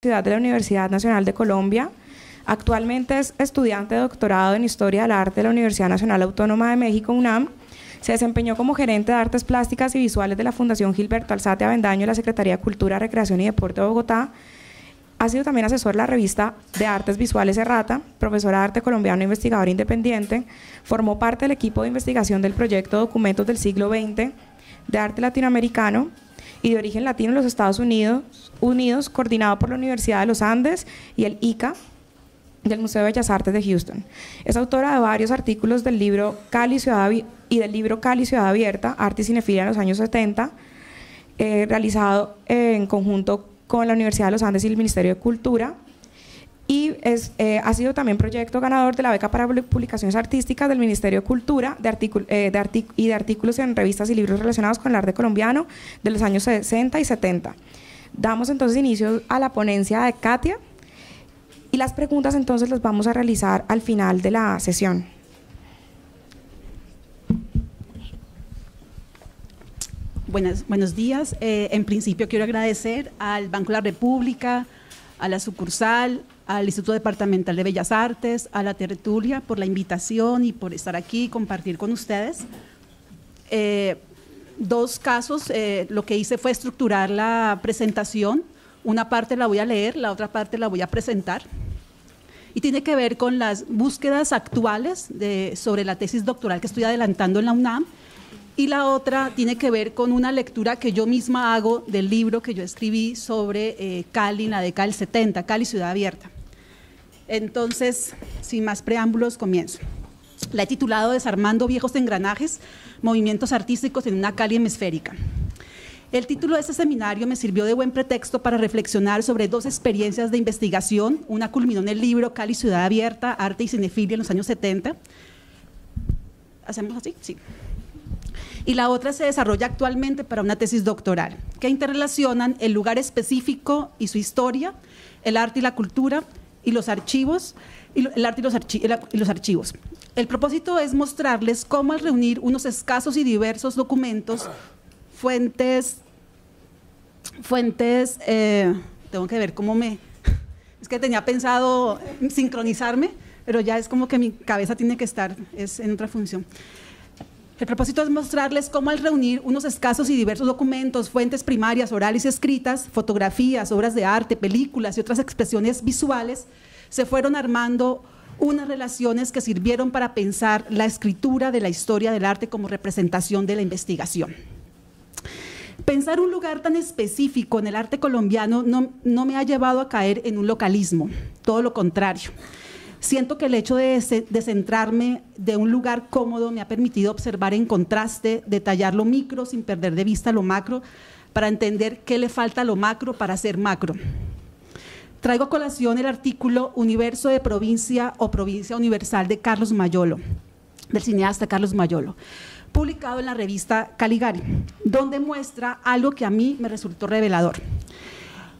de la Universidad Nacional de Colombia. Actualmente es estudiante de doctorado en Historia del Arte de la Universidad Nacional Autónoma de México, UNAM. Se desempeñó como gerente de Artes Plásticas y Visuales de la Fundación Gilberto Alzate Avendaño de la Secretaría de Cultura, Recreación y Deporte de Bogotá. Ha sido también asesor de la revista de Artes Visuales Errata, profesora de arte colombiano e investigador independiente. Formó parte del equipo de investigación del proyecto Documentos del Siglo XX de Arte Latinoamericano y de origen latino en los Estados Unidos, Unidos, coordinado por la Universidad de los Andes y el ICA del Museo de Bellas Artes de Houston. Es autora de varios artículos del libro Cali Ciudad y del libro Cali Ciudad Abierta, Arte y Cinefilia en los años 70, eh, realizado en conjunto con la Universidad de los Andes y el Ministerio de Cultura y es, eh, ha sido también proyecto ganador de la beca para publicaciones artísticas del Ministerio de Cultura de eh, de y de artículos en revistas y libros relacionados con el arte colombiano de los años 60 y 70. Damos entonces inicio a la ponencia de Katia y las preguntas entonces las vamos a realizar al final de la sesión. Buenas, buenos días. Eh, en principio quiero agradecer al Banco de la República, a la sucursal, al Instituto Departamental de Bellas Artes, a la tertulia por la invitación y por estar aquí y compartir con ustedes. Eh, dos casos, eh, lo que hice fue estructurar la presentación. Una parte la voy a leer, la otra parte la voy a presentar. Y tiene que ver con las búsquedas actuales de, sobre la tesis doctoral que estoy adelantando en la UNAM. Y la otra tiene que ver con una lectura que yo misma hago del libro que yo escribí sobre eh, Cali, la década del 70, Cali Ciudad Abierta. Entonces, sin más preámbulos, comienzo. La he titulado Desarmando viejos engranajes, movimientos artísticos en una Cali hemisférica. El título de este seminario me sirvió de buen pretexto para reflexionar sobre dos experiencias de investigación. Una culminó en el libro Cali Ciudad Abierta, Arte y Cinefilia en los años 70. ¿Hacemos así? Sí. Y la otra se desarrolla actualmente para una tesis doctoral, que interrelacionan el lugar específico y su historia, el arte y la cultura, y los archivos. Y el arte y los, archivos. El propósito es mostrarles cómo al reunir unos escasos y diversos documentos, fuentes, fuentes, eh, tengo que ver cómo me, es que tenía pensado sincronizarme, pero ya es como que mi cabeza tiene que estar es en otra función. El propósito es mostrarles cómo al reunir unos escasos y diversos documentos, fuentes primarias, orales y escritas, fotografías, obras de arte, películas y otras expresiones visuales, se fueron armando unas relaciones que sirvieron para pensar la escritura de la historia del arte como representación de la investigación. Pensar un lugar tan específico en el arte colombiano no, no me ha llevado a caer en un localismo, todo lo contrario. Siento que el hecho de, centrarme de un lugar cómodo me ha permitido observar en contraste, detallar lo micro sin perder de vista lo macro, para entender qué le falta a lo macro para ser macro. Traigo a colación el artículo Universo de Provincia o Provincia Universal de Carlos Mayolo, del cineasta Carlos Mayolo, publicado en la revista Caligari, donde muestra algo que a mí me resultó revelador.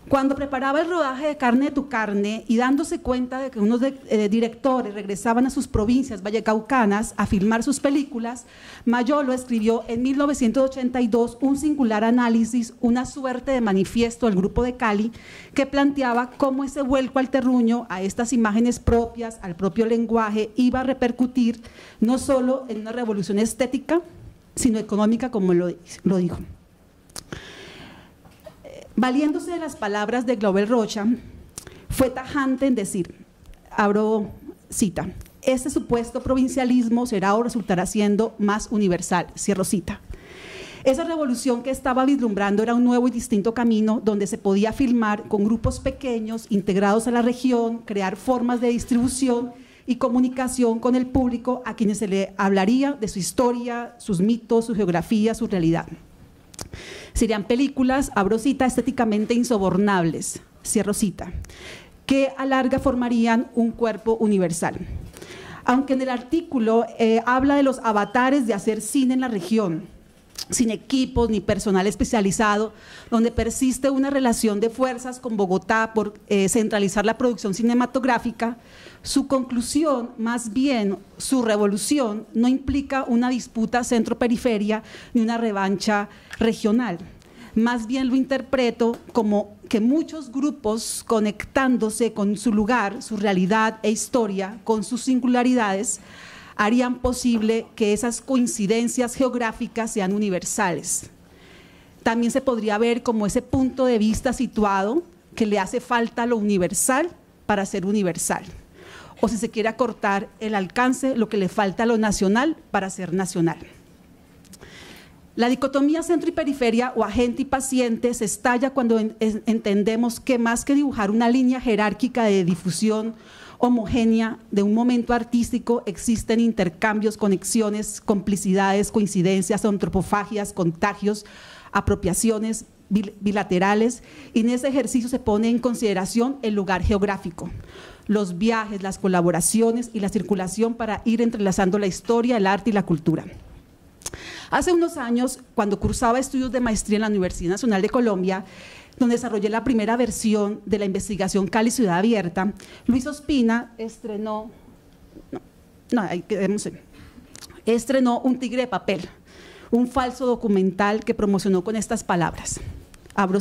Cuando preparaba el rodaje de Carne de tu Carne y dándose cuenta de que unos eh, directores regresaban a sus provincias vallecaucanas a filmar sus películas, Mayolo escribió en 1982 un singular análisis, una suerte de manifiesto del grupo de Cali, que planteaba cómo ese vuelco al terruño, a estas imágenes propias, al propio lenguaje, iba a repercutir no solo en una revolución estética, sino económica, como lo dijo. Valiéndose de las palabras de Global Rocha, fue tajante en decir, abro cita, «Ese supuesto provincialismo será o resultará siendo más universal, cierro cita. Esa revolución que estaba vislumbrando era un nuevo y distinto camino donde se podía filmar con grupos pequeños integrados a la región, crear formas de distribución y comunicación con el público a quienes se le hablaría de su historia, sus mitos, su geografía, su realidad serían películas, abrosita estéticamente insobornables, cierro cita, que a larga formarían un cuerpo universal. Aunque en el artículo eh, habla de los avatares de hacer cine en la región, sin equipos ni personal especializado, donde persiste una relación de fuerzas con Bogotá por eh, centralizar la producción cinematográfica, su conclusión, más bien su revolución, no implica una disputa centro-periferia ni una revancha regional. Más bien lo interpreto como que muchos grupos conectándose con su lugar, su realidad e historia, con sus singularidades, harían posible que esas coincidencias geográficas sean universales. También se podría ver como ese punto de vista situado que le hace falta lo universal para ser universal o si se quiere acortar el alcance, lo que le falta a lo nacional para ser nacional. La dicotomía centro y periferia o agente y paciente se estalla cuando entendemos que más que dibujar una línea jerárquica de difusión homogénea de un momento artístico, existen intercambios, conexiones, complicidades, coincidencias, antropofagias, contagios, apropiaciones bilaterales y en ese ejercicio se pone en consideración el lugar geográfico los viajes, las colaboraciones y la circulación para ir entrelazando la historia, el arte y la cultura. Hace unos años, cuando cursaba estudios de maestría en la Universidad Nacional de Colombia, donde desarrollé la primera versión de la investigación Cali Ciudad Abierta, Luis Ospina estrenó, estrenó Un Tigre de Papel, un falso documental que promocionó con estas palabras. Abro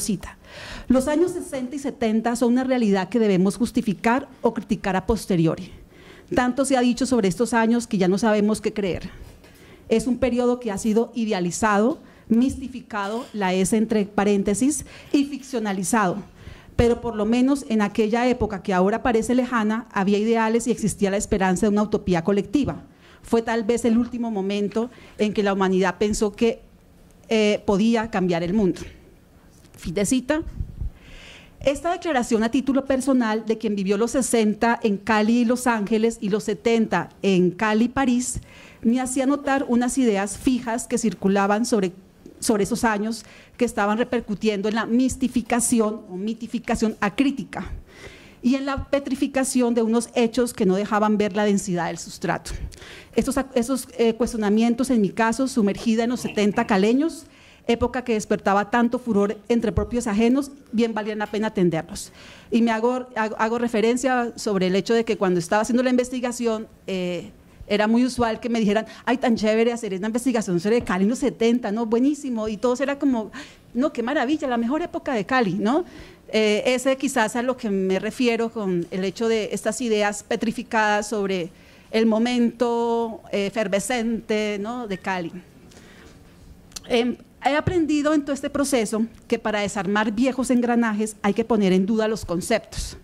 los años 60 y 70 son una realidad que debemos justificar o criticar a posteriori. Tanto se ha dicho sobre estos años que ya no sabemos qué creer. Es un periodo que ha sido idealizado, mistificado, la S entre paréntesis, y ficcionalizado. Pero por lo menos en aquella época que ahora parece lejana, había ideales y existía la esperanza de una utopía colectiva. Fue tal vez el último momento en que la humanidad pensó que eh, podía cambiar el mundo. Fin cita. Esta declaración a título personal de quien vivió los 60 en Cali y Los Ángeles y los 70 en Cali y París me hacía notar unas ideas fijas que circulaban sobre, sobre esos años que estaban repercutiendo en la mistificación o mitificación acrítica y en la petrificación de unos hechos que no dejaban ver la densidad del sustrato. Estos, esos eh, cuestionamientos, en mi caso, sumergida en los 70 caleños, época que despertaba tanto furor entre propios ajenos, bien valían la pena atenderlos. Y me hago, hago, referencia sobre el hecho de que cuando estaba haciendo la investigación, eh, era muy usual que me dijeran, ay, tan chévere hacer esta investigación sobre Cali en los 70, ¿no? Buenísimo. Y todos era como, no, qué maravilla, la mejor época de Cali, ¿no? Eh, ese quizás a lo que me refiero con el hecho de estas ideas petrificadas sobre el momento eh, efervescente ¿no? de Cali. Em, He aprendido en todo este proceso que para desarmar viejos engranajes hay que poner en duda los conceptos.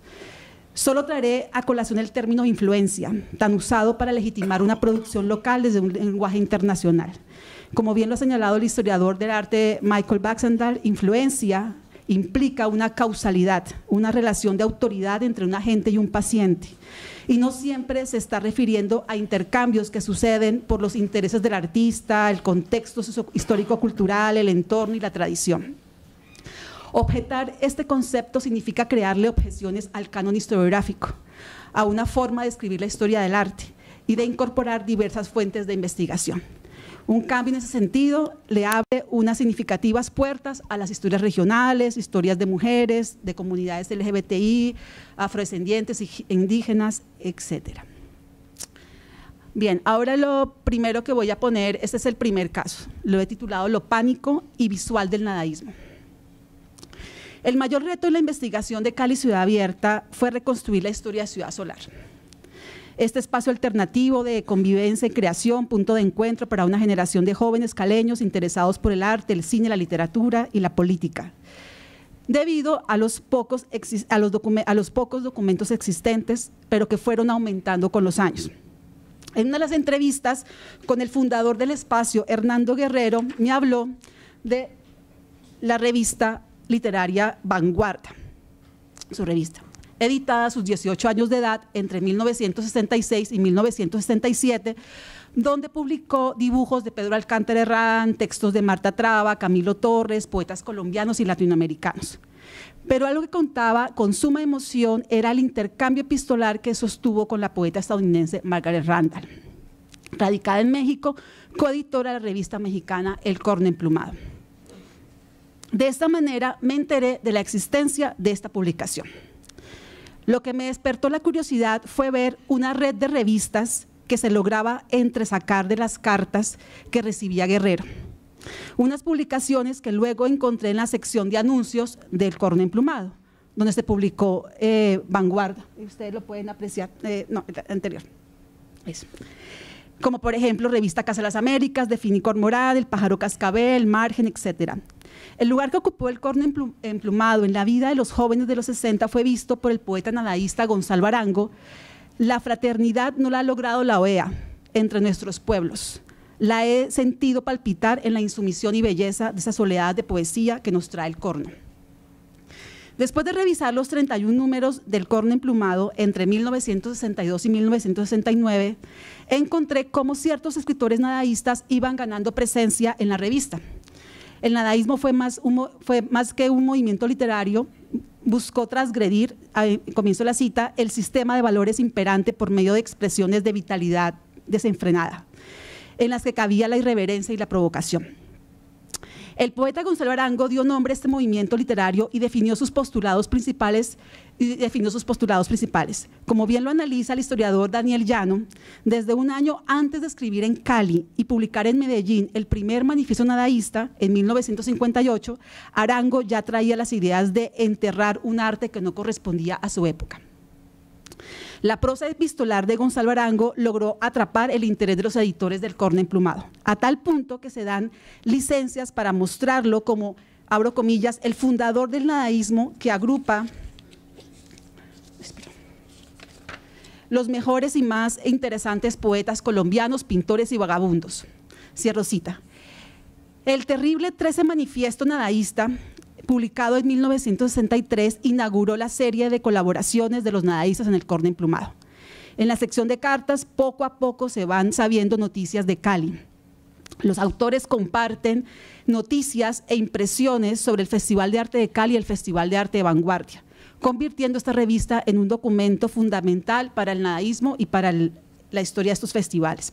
Solo traeré a colación el término influencia, tan usado para legitimar una producción local desde un lenguaje internacional. Como bien lo ha señalado el historiador del arte Michael Baxendal, influencia implica una causalidad, una relación de autoridad entre un agente y un paciente y no siempre se está refiriendo a intercambios que suceden por los intereses del artista, el contexto histórico-cultural, el entorno y la tradición. Objetar este concepto significa crearle objeciones al canon historiográfico, a una forma de escribir la historia del arte y de incorporar diversas fuentes de investigación. Un cambio en ese sentido le abre unas significativas puertas a las historias regionales, historias de mujeres, de comunidades LGBTI, afrodescendientes, indígenas, etcétera. Bien, ahora lo primero que voy a poner, este es el primer caso, lo he titulado Lo pánico y visual del nadaísmo. El mayor reto en la investigación de Cali Ciudad Abierta fue reconstruir la historia de Ciudad Solar este espacio alternativo de convivencia y creación, punto de encuentro para una generación de jóvenes caleños interesados por el arte, el cine, la literatura y la política. Debido a los pocos, a los, a los pocos documentos existentes, pero que fueron aumentando con los años. En una de las entrevistas con el fundador del espacio, Hernando Guerrero, me habló de la revista literaria Vanguarda, su revista editada a sus 18 años de edad entre 1966 y 1967 donde publicó dibujos de Pedro Alcántara Herrán, textos de Marta Trava, Camilo Torres, poetas colombianos y latinoamericanos. Pero algo que contaba con suma emoción era el intercambio epistolar que sostuvo con la poeta estadounidense Margaret Randall, radicada en México, coeditora de la revista mexicana El Corno Emplumado. De esta manera me enteré de la existencia de esta publicación. Lo que me despertó la curiosidad fue ver una red de revistas que se lograba entresacar de las cartas que recibía Guerrero. Unas publicaciones que luego encontré en la sección de anuncios del Corno Emplumado, donde se publicó eh, Vanguarda, Ustedes lo pueden apreciar. Eh, no, anterior. Como por ejemplo, Revista Casa de las Américas, de Moral, El Pájaro Cascabel, Margen, etcétera. El lugar que ocupó el corno emplumado en la vida de los jóvenes de los 60 fue visto por el poeta nadaísta Gonzalo Arango. La fraternidad no la ha logrado la OEA entre nuestros pueblos. La he sentido palpitar en la insumisión y belleza de esa soledad de poesía que nos trae el corno. Después de revisar los 31 números del corno emplumado entre 1962 y 1969, encontré cómo ciertos escritores nadaístas iban ganando presencia en la revista. El nadaísmo fue más, que un movimiento literario, buscó transgredir, comienzo la cita, el sistema de valores imperante por medio de expresiones de vitalidad desenfrenada, en las que cabía la irreverencia y la provocación. El poeta Gonzalo Arango dio nombre a este movimiento literario y definió sus postulados principales y definió sus postulados principales. Como bien lo analiza el historiador Daniel Llano, desde un año antes de escribir en Cali y publicar en Medellín el primer manifiesto nadaísta, en 1958, Arango ya traía las ideas de enterrar un arte que no correspondía a su época. La prosa epistolar de Gonzalo Arango logró atrapar el interés de los editores del Corne emplumado, a tal punto que se dan licencias para mostrarlo como, abro comillas, el fundador del nadaísmo que agrupa los mejores y más interesantes poetas colombianos, pintores y vagabundos. Cierro cita. El terrible 13 Manifiesto Nadaísta, publicado en 1963, inauguró la serie de colaboraciones de los nadaístas en el corno emplumado. En la sección de cartas, poco a poco se van sabiendo noticias de Cali. Los autores comparten noticias e impresiones sobre el Festival de Arte de Cali y el Festival de Arte de Vanguardia convirtiendo esta revista en un documento fundamental para el nadaísmo y para la historia de estos festivales.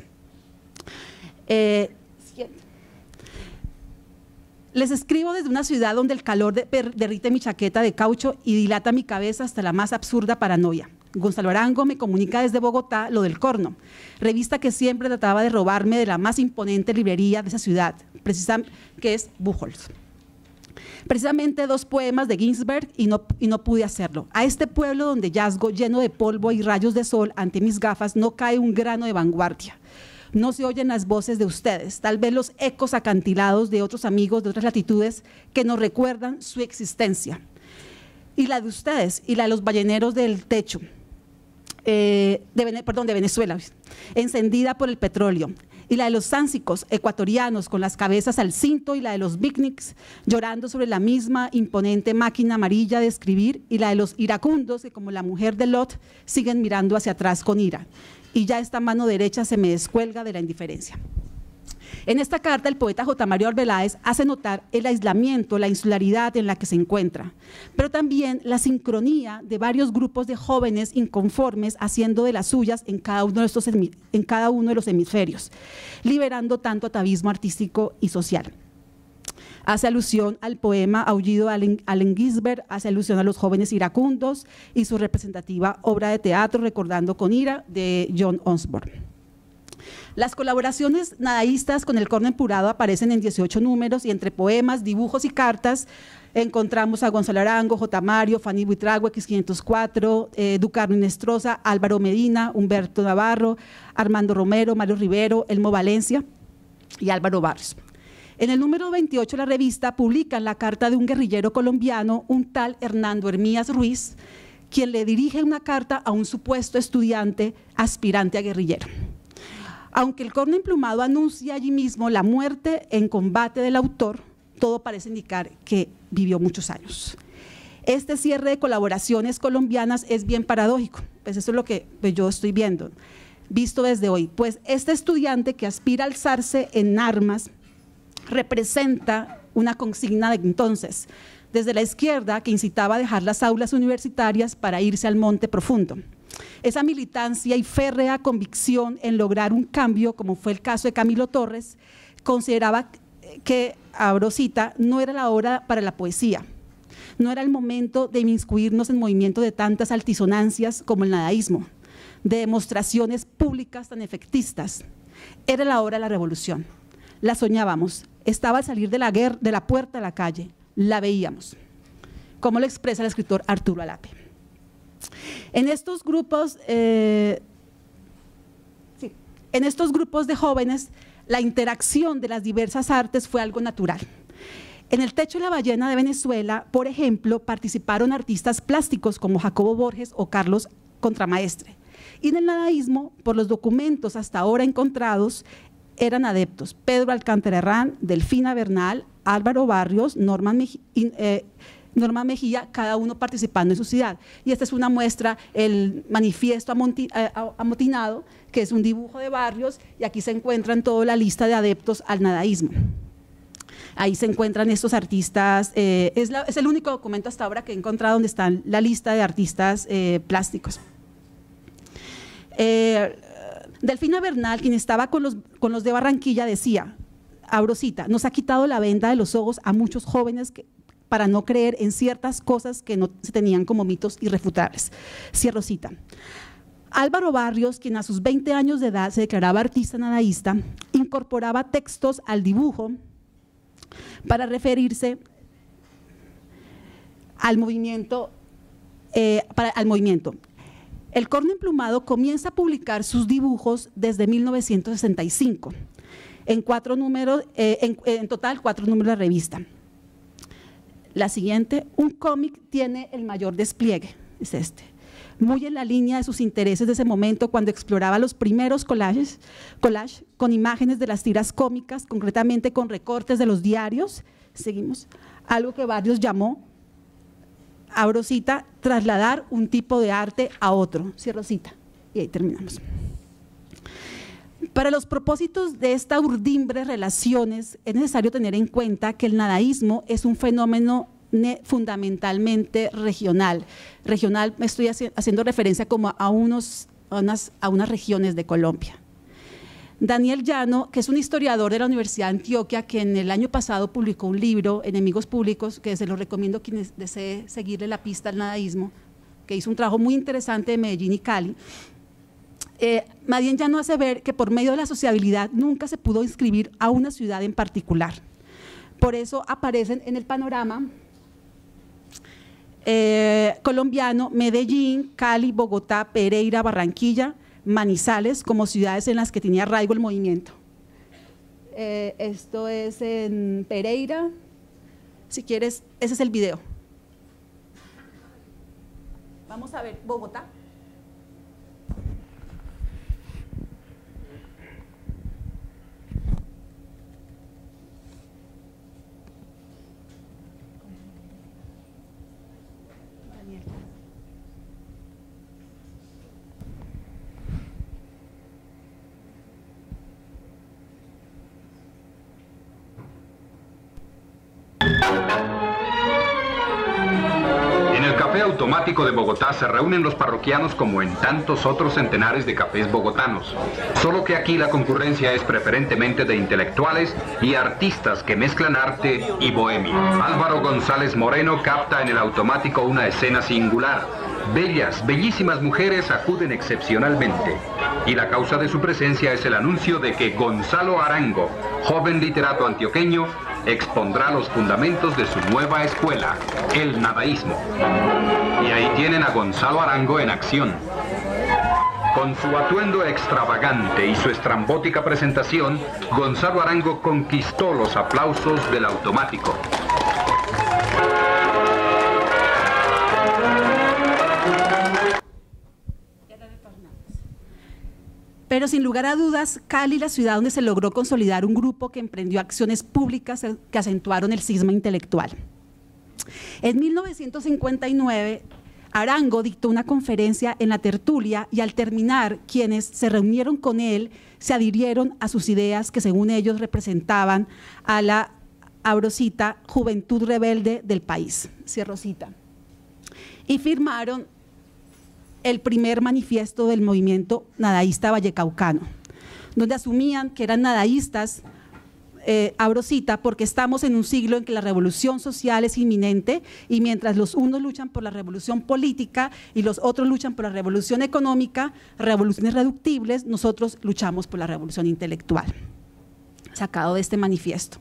Eh, les escribo desde una ciudad donde el calor derrite mi chaqueta de caucho y dilata mi cabeza hasta la más absurda paranoia. Gonzalo Arango me comunica desde Bogotá lo del Corno, revista que siempre trataba de robarme de la más imponente librería de esa ciudad, precisamente que es Buchholz precisamente dos poemas de Ginsberg y no, no pude hacerlo. A este pueblo donde yazgo lleno de polvo y rayos de sol ante mis gafas no cae un grano de vanguardia. No se oyen las voces de ustedes, tal vez los ecos acantilados de otros amigos de otras latitudes que nos recuerdan su existencia. Y la de ustedes y la de los balleneros del techo, eh, perdón, de Venezuela, encendida por el petróleo, y la de los sánsicos ecuatorianos con las cabezas al cinto y la de los viknics llorando sobre la misma imponente máquina amarilla de escribir y la de los iracundos que como la mujer de Lot siguen mirando hacia atrás con ira. Y ya esta mano derecha se me descuelga de la indiferencia. En esta carta, el poeta J. Mario Arbeláez hace notar el aislamiento, la insularidad en la que se encuentra, pero también la sincronía de varios grupos de jóvenes inconformes haciendo de las suyas en cada uno de, los hemisferios, liberando tanto atavismo artístico y social hace alusión al poema Aullido Allen, Allen hace alusión a los jóvenes iracundos y su representativa obra de teatro Recordando con ira de John Osborne. Las colaboraciones nadaístas con el corno empurado aparecen en 18 números y entre poemas, dibujos y cartas encontramos a Gonzalo Arango, J. Mario, Fanny Buitragua, X504, eh, Ducarno Inestrosa, Álvaro Medina, Humberto Navarro, Armando Romero, Mario Rivero, Elmo Valencia y Álvaro Barros. En el número 28 la revista publica la carta de un guerrillero colombiano, un tal Hernando Hermías Ruiz, quien le dirige una carta a un supuesto estudiante aspirante a guerrillero. Aunque el corno emplumado anuncia allí mismo la muerte en combate del autor, todo parece indicar que vivió muchos años. Este cierre de colaboraciones colombianas es bien paradójico, pues eso es lo que pues, yo estoy viendo, visto desde hoy. Pues este estudiante que aspira a alzarse en armas representa una consigna de entonces, desde la izquierda que incitaba a dejar las aulas universitarias para irse al monte profundo. Esa militancia y férrea convicción en lograr un cambio, como fue el caso de Camilo Torres, consideraba que, abro cita, no era la hora para la poesía. No era el momento de inmiscuirnos en movimientos de tantas altisonancias como el nadaísmo, de demostraciones públicas tan efectistas. Era la hora de la revolución. La soñábamos. Estaba al salir de la, de la puerta de la calle. La veíamos. Como lo expresa el escritor Arturo Alape. En estos grupos, eh, en estos grupos de jóvenes, la interacción de las diversas artes fue algo natural. En el Techo de la Ballena de Venezuela, por ejemplo, participaron artistas plásticos como Jacobo Borges o Carlos Contramaestre. Y en el nadaísmo, por los documentos hasta ahora encontrados, eran adeptos Pedro Alcántara Herrán, Delfina Bernal, Álvaro Barrios, Norman Mejía, Norma Mejía, cada uno participando en su ciudad. Y esta es una muestra, el manifiesto eh, amotinado, que es un dibujo de barrios, y aquí se encuentran toda la lista de adeptos al nadaísmo. Ahí se encuentran estos artistas, eh, es, el único documento hasta ahora que he encontrado donde está la lista de artistas eh, plásticos. Delfina Bernal, quien estaba con los, de Barranquilla, decía, abro nos ha quitado la venda de los ojos a muchos jóvenes que, para no creer en ciertas cosas que no se tenían como mitos irrefutables. Cierro cita. Álvaro Barrios, quien a sus 20 años de edad se declaraba artista nadaísta, incorporaba textos al dibujo para referirse al movimiento, eh, para, al movimiento. El corno emplumado comienza a publicar sus dibujos desde 1965, en, cuatro números, eh, en total cuatro números de revista. La siguiente, un cómic tiene el mayor despliegue, es este muy en la línea de sus intereses de ese momento cuando exploraba los primeros collages, collage con imágenes de las tiras cómicas, concretamente con recortes de los diarios, seguimos, algo que Barrios llamó, abro cita, trasladar un tipo de arte a otro, cierro cita, y ahí terminamos. Para los propósitos de esta urdimbre relaciones, es necesario tener en cuenta que el nadaísmo es un fenómeno fundamentalmente regional. Regional, me estoy haciendo referencia como a, unos, a, unas, regiones de Colombia. Daniel Llano, que es un historiador de la Universidad de Antioquia, que en el año pasado publicó un libro, Enemigos Públicos, que se lo recomiendo a quienes desee seguirle la pista al nadaísmo, que hizo un trabajo muy interesante de Medellín y Cali, eh, ya no hace ver que por medio de la sociabilidad nunca se pudo inscribir a una ciudad en particular. Por eso aparecen en el panorama eh, colombiano Medellín, Cali, Bogotá, Pereira, Barranquilla, Manizales como ciudades en las que tenía arraigo el movimiento. Eh, esto es en Pereira. Si quieres, ese es el video. Vamos a ver Bogotá. Automático de Bogotá se reúnen los parroquianos como en tantos otros centenares de cafés bogotanos, solo que aquí la concurrencia es preferentemente de intelectuales y artistas que mezclan arte y bohemia. Álvaro González Moreno capta en el automático una escena singular. Bellas, bellísimas mujeres acuden excepcionalmente y la causa de su presencia es el anuncio de que Gonzalo Arango, joven literato antioqueño, expondrá los fundamentos de su nueva escuela, el nadaísmo. Y ahí tienen a Gonzalo Arango en acción. Con su atuendo extravagante y su estrambótica presentación, Gonzalo Arango conquistó los aplausos del automático. Pero sin lugar a dudas, Cali, la ciudad donde se logró consolidar un grupo que emprendió acciones públicas que acentuaron el cisma intelectual. En 1959, Arango dictó una conferencia en la tertulia y al terminar, quienes se reunieron con él se adhirieron a sus ideas que según ellos representaban a la, abrosita juventud rebelde del país, Sierrosita, y firmaron el primer manifiesto del movimiento nadaísta vallecaucano, donde asumían que eran nadaístas eh, abro cita, porque estamos en un siglo en que la revolución social es inminente y mientras los unos luchan por la revolución política y los otros luchan por la revolución económica, revoluciones reductibles, nosotros luchamos por la revolución intelectual, sacado de este manifiesto.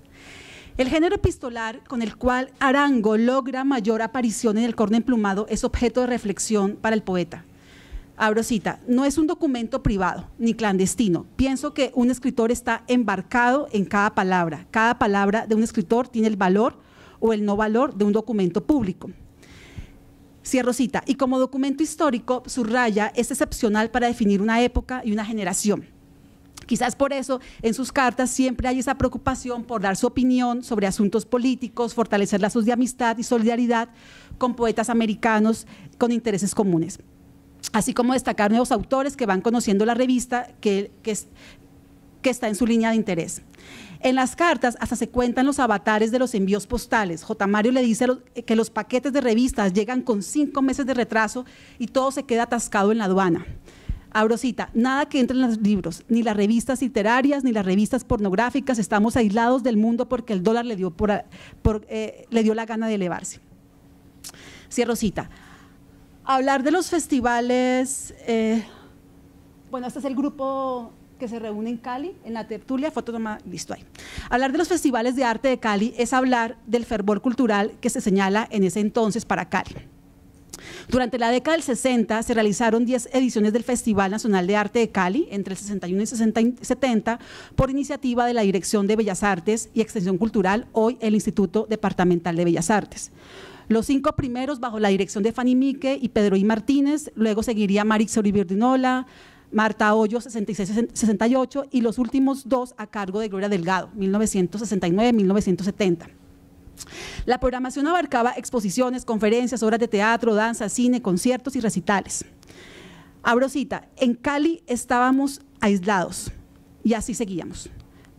El género epistolar con el cual Arango logra mayor aparición en el corno emplumado es objeto de reflexión para el poeta abro cita, no es un documento privado ni clandestino. Pienso que un escritor está embarcado en cada palabra. Cada palabra de un escritor tiene el valor o el no valor de un documento público. Cierro cita. Y como documento histórico, su raya es excepcional para definir una época y una generación. Quizás por eso en sus cartas siempre hay esa preocupación por dar su opinión sobre asuntos políticos, fortalecer lazos de amistad y solidaridad con poetas americanos con intereses comunes así como destacar nuevos autores que van conociendo la revista que, que, está en su línea de interés. En las cartas hasta se cuentan los avatares de los envíos postales. J. Mario le dice que los paquetes de revistas llegan con cinco meses de retraso y todo se queda atascado en la aduana. A cita, nada que entre en los libros, ni las revistas literarias, ni las revistas pornográficas, estamos aislados del mundo porque el dólar le dio, eh, le dio la gana de elevarse. Cierro cita. Hablar de los festivales, eh, bueno, este es el grupo que se reúne en Cali, en la tertulia, fototoma, listo ahí. Hablar de los festivales de arte de Cali es hablar del fervor cultural que se señala en ese entonces para Cali. Durante la década del 60 se realizaron 10 ediciones del Festival Nacional de Arte de Cali, entre el 61 y el 70, por iniciativa de la Dirección de Bellas Artes y Extensión Cultural, hoy el Instituto Departamental de Bellas Artes. Los cinco primeros bajo la dirección de Fanny Mique y Pedro I. Martínez, luego seguiría Marix Dinola, Marta Hoyo 66-68 y los últimos dos a cargo de Gloria Delgado, 1969-1970. La programación abarcaba exposiciones, conferencias, obras de teatro, danza, cine, conciertos y recitales. Abro cita, en Cali estábamos aislados y así seguíamos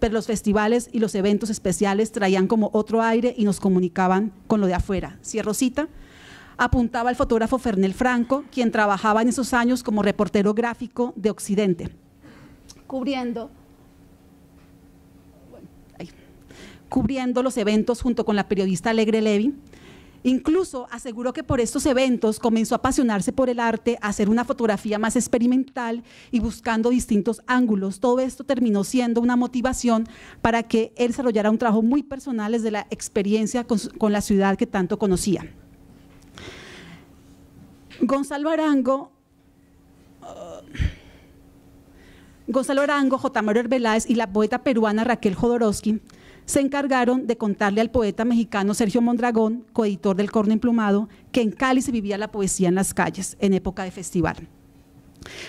pero los festivales y los eventos especiales traían como otro aire y nos comunicaban con lo de afuera. Cierro cita. Apuntaba el fotógrafo Fernel Franco, quien trabajaba en esos años como reportero gráfico de Occidente, cubriendo, cubriendo los eventos junto con la periodista Alegre Levy, Incluso aseguró que por estos eventos comenzó a apasionarse por el arte, a hacer una fotografía más experimental y buscando distintos ángulos. Todo esto terminó siendo una motivación para que él desarrollara un trabajo muy personal desde la experiencia con, la ciudad que tanto conocía. Gonzalo Arango... Uh, Gonzalo Arango, J. Mario Arbeláez y la poeta peruana Raquel Jodorowsky se encargaron de contarle al poeta mexicano Sergio Mondragón, coeditor del Corno Emplumado, que en Cali se vivía la poesía en las calles en época de festival.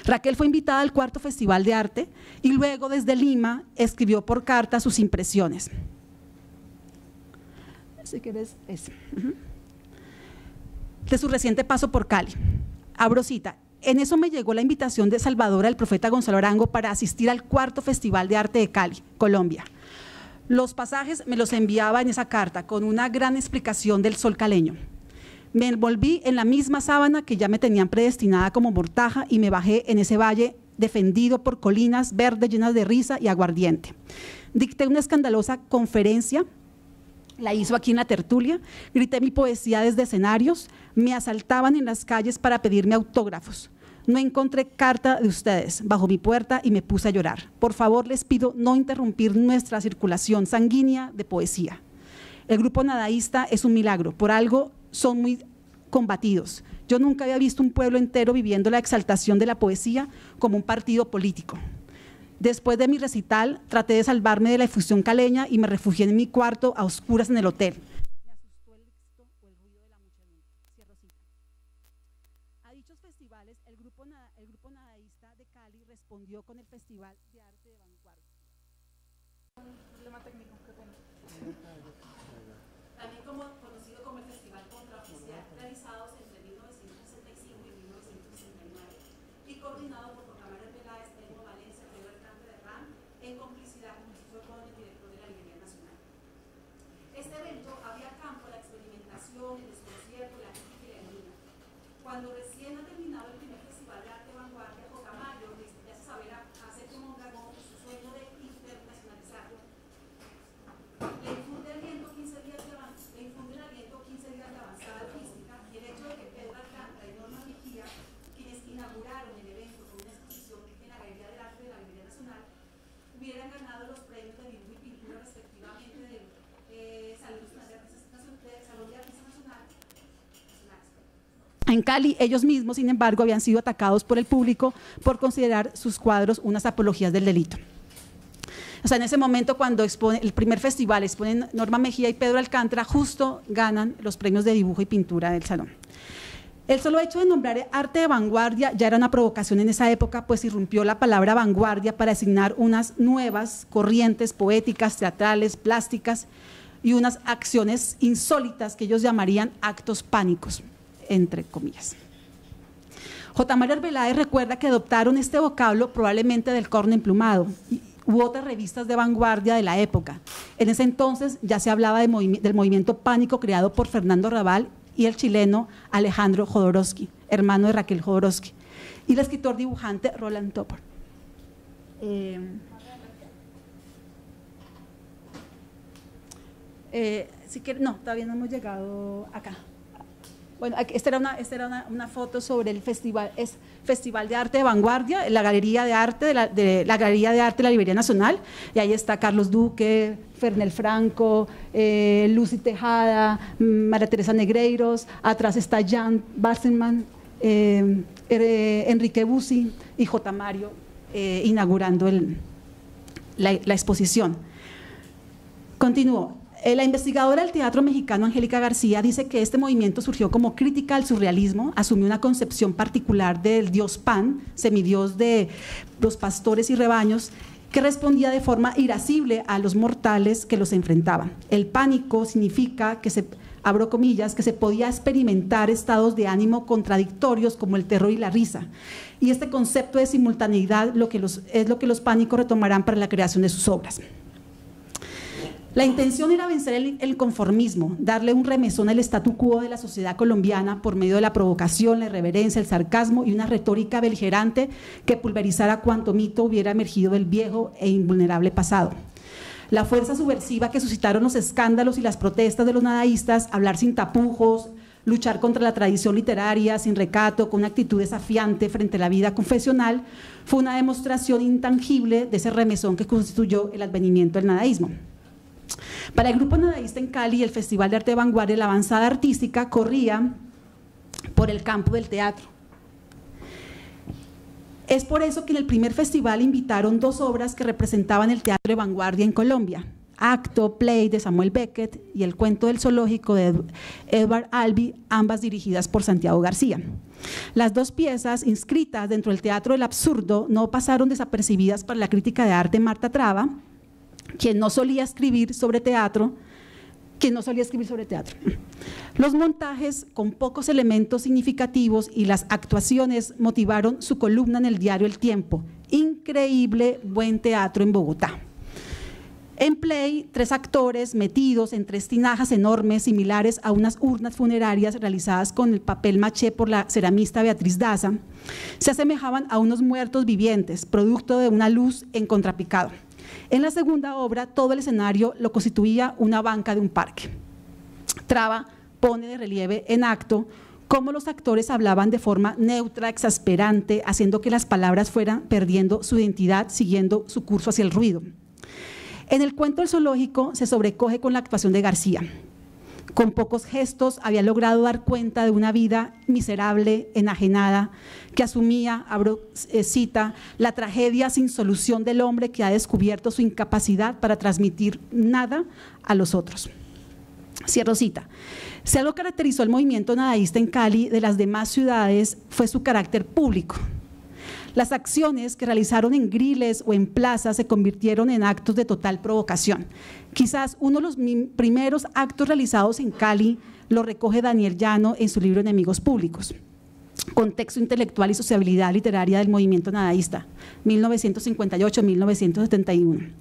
Raquel fue invitada al cuarto Festival de Arte y luego desde Lima escribió por carta sus impresiones. De su reciente paso por Cali. Abro En eso me llegó la invitación de Salvador al profeta Gonzalo Arango para asistir al cuarto Festival de Arte de Cali, Colombia. Los pasajes me los enviaba en esa carta con una gran explicación del sol caleño. Me envolví en la misma sábana que ya me tenían predestinada como mortaja y me bajé en ese valle defendido por colinas verdes llenas de risa y aguardiente. Dicté una escandalosa conferencia, la hizo aquí en la tertulia, grité mi poesía desde escenarios, me asaltaban en las calles para pedirme autógrafos. No encontré carta de ustedes bajo mi puerta y me puse a llorar. Por favor, les pido no interrumpir nuestra circulación sanguínea de poesía. El grupo nadaísta es un milagro, por algo son muy combatidos. Yo nunca había visto un pueblo entero viviendo la exaltación de la poesía como un partido político. Después de mi recital, traté de salvarme de la efusión caleña y me refugié en mi cuarto a oscuras en el hotel. el grupo, el grupo nadaísta de Cali respondió con el Festival de Arte de Vanguardia. También conocido como el Festival Contraoficial, realizados entre 1965 y 1969 y coordinado por Camara Peláez, Elmo Valencia, Pedro Alcante de Ram, en complicidad con el director de la Librería Nacional. Este evento había campo a la experimentación, el desconcierto, la crítica y la Cuando recién En Cali, ellos mismos, sin embargo, habían sido atacados por el público por considerar sus cuadros unas apologías del delito. O sea, en ese momento cuando expone el primer festival exponen Norma Mejía y Pedro Alcántara, justo ganan los premios de dibujo y pintura del salón. El solo hecho de nombrar arte de vanguardia ya era una provocación en esa época, pues irrumpió la palabra vanguardia para asignar unas nuevas corrientes poéticas, teatrales, plásticas y unas acciones insólitas que ellos llamarían actos pánicos entre comillas. J. Mario Arbeláez recuerda que adoptaron este vocablo probablemente del corno emplumado u otras revistas de vanguardia de la época. En ese entonces ya se hablaba del movimiento pánico creado por Fernando Raval y el chileno Alejandro Jodorowsky, hermano de Raquel Jodorowsky, y el escritor dibujante Roland Topper. Eh, eh, no, todavía no hemos llegado acá. Bueno, esta era, una, foto sobre el festival, es Festival de Arte de Vanguardia, la Galería de Arte de la, de Galería de Arte la Librería Nacional, y ahí está Carlos Duque, Fernel Franco, eh, Lucy Tejada, mm, María Teresa Negreiros, atrás está Jan Barsenman, eh, eh, Enrique Busi y J. Mario inaugurando la exposición. Continúo. Eh, la investigadora del teatro mexicano Angélica García dice que este movimiento surgió como crítica al surrealismo, asumió una concepción particular del dios Pan, semidios de los pastores y rebaños, que respondía de forma irascible a los mortales que los enfrentaban. El pánico significa que se abro comillas, que se podía experimentar estados de ánimo contradictorios como el terror y la risa. Y este concepto de simultaneidad es lo que los pánicos retomarán para la creación de sus obras. La intención era vencer el, conformismo, darle un remesón al statu quo de la sociedad colombiana por medio de la provocación, la irreverencia, el sarcasmo y una retórica beligerante que pulverizara cuanto mito hubiera emergido del viejo e invulnerable pasado. La fuerza subversiva que suscitaron los escándalos y las protestas de los nadaístas, hablar sin tapujos, luchar contra la tradición literaria sin recato, con una actitud desafiante frente a la vida confesional, fue una demostración intangible de ese remesón que constituyó el advenimiento del nadaísmo. Para el Grupo Nadaísta en Cali, el Festival de Arte de Vanguardia, la avanzada artística corría por el campo del teatro. Es por eso que en el primer festival invitaron dos obras que representaban el teatro de vanguardia en Colombia. Acto, Play de Samuel Beckett y El cuento del zoológico de Edward Albi, ambas dirigidas por Santiago García. Las dos piezas inscritas dentro del teatro del absurdo no pasaron desapercibidas para la crítica de arte Marta Trava, quien no solía escribir sobre teatro, quien no solía escribir sobre teatro. Los montajes con pocos elementos significativos y las actuaciones motivaron su columna en el diario El Tiempo. Increíble buen teatro en Bogotá. En Play, tres actores metidos en tres tinajas enormes similares a unas urnas funerarias realizadas con el papel maché por la ceramista Beatriz Daza, se asemejaban a unos muertos vivientes, producto de una luz en contrapicado. En la segunda obra, todo el escenario lo constituía una banca de un parque. Traba pone de relieve en acto cómo los actores hablaban de forma neutra, exasperante, haciendo que las palabras fueran perdiendo su identidad, siguiendo su curso hacia el ruido. En el cuento El zoológico se sobrecoge con la actuación de García. Con pocos gestos había logrado dar cuenta de una vida miserable, enajenada, que asumía, abro eh, cita, la tragedia sin solución del hombre que ha descubierto su incapacidad para transmitir nada a los otros. Cierro cita. Si algo caracterizó el movimiento nadaísta en Cali de las demás ciudades fue su carácter público. Las acciones que realizaron en griles o en plazas se convirtieron en actos de total provocación. Quizás uno de los primeros actos realizados en Cali lo recoge Daniel Llano en su libro Enemigos Públicos. Contexto intelectual y sociabilidad literaria del movimiento nadaísta, 1958-1971.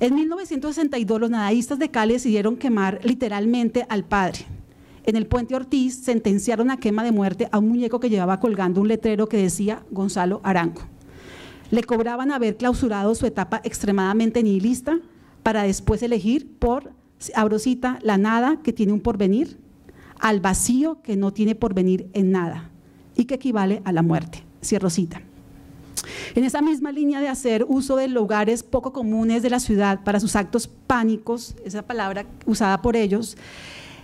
En 1962 los nadaístas de Cali decidieron quemar literalmente al padre. En el puente Ortiz sentenciaron a quema de muerte a un muñeco que llevaba colgando un letrero que decía Gonzalo Arango. Le cobraban haber clausurado su etapa extremadamente nihilista para después elegir por, abrocita, la nada que tiene un porvenir, al vacío que no tiene porvenir en nada y que equivale a la muerte. Cierro cita. En esa misma línea de hacer uso de lugares poco comunes de la ciudad para sus actos pánicos, esa palabra usada por ellos,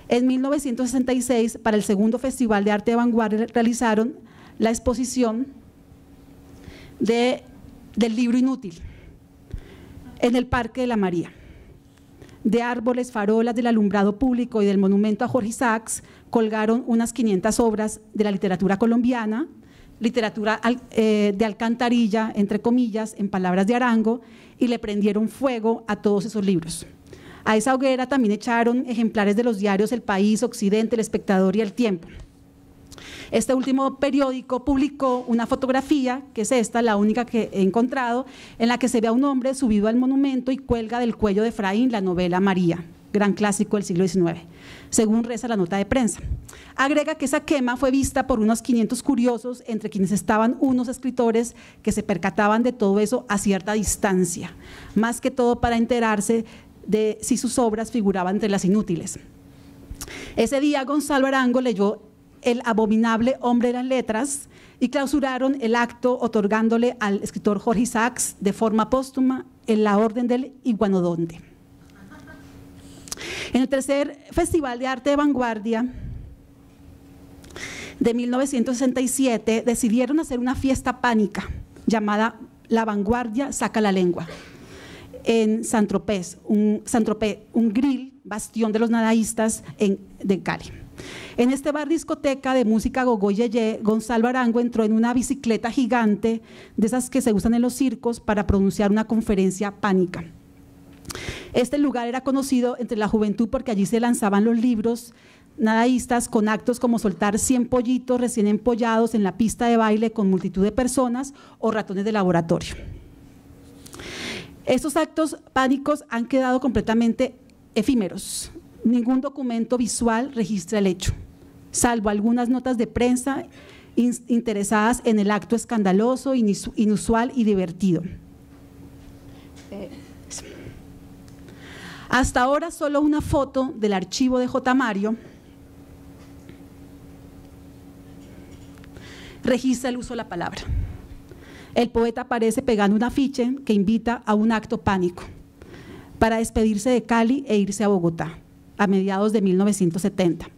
en 1966, para el segundo Festival de Arte de Vanguardia, realizaron la exposición de, del libro inútil en el Parque de la María de árboles, farolas del alumbrado público y del monumento a Jorge Sachs colgaron unas 500 obras de la literatura colombiana, literatura eh, de alcantarilla, entre comillas, en palabras de Arango, y le prendieron fuego a todos esos libros. A esa hoguera también echaron ejemplares de los diarios El País, Occidente, El Espectador y El Tiempo. Este último periódico publicó una fotografía, que es esta, la única que he encontrado, en la que se ve a un hombre subido al monumento y cuelga del cuello de Efraín la novela María, gran clásico del siglo XIX, según reza la nota de prensa. Agrega que esa quema fue vista por unos 500 curiosos, entre quienes estaban unos escritores que se percataban de todo eso a cierta distancia, más que todo para enterarse de si sus obras figuraban entre las inútiles. Ese día Gonzalo Arango leyó el abominable hombre de las letras y clausuraron el acto otorgándole al escritor Jorge sachs de forma póstuma en la Orden del Iguanodonte. En el tercer Festival de Arte de Vanguardia de 1967 decidieron hacer una fiesta pánica llamada La Vanguardia Saca la Lengua en San Tropez, un, San un grill, bastión de los nadaístas en, de Cali. En este bar discoteca de música Gogoye Gonzalo Arango entró en una bicicleta gigante, de esas que se usan en los circos, para pronunciar una conferencia pánica. Este lugar era conocido entre la juventud porque allí se lanzaban los libros nadaístas con actos como soltar 100 pollitos recién empollados en la pista de baile con multitud de personas o ratones de laboratorio. Estos actos pánicos han quedado completamente efímeros ningún documento visual registra el hecho, salvo algunas notas de prensa interesadas en el acto escandaloso, inusual y divertido. Eh, hasta ahora solo una foto del archivo de J. Mario registra el uso de la palabra. El poeta aparece pegando un afiche que invita a un acto pánico para despedirse de Cali e irse a Bogotá a mediados de 1970.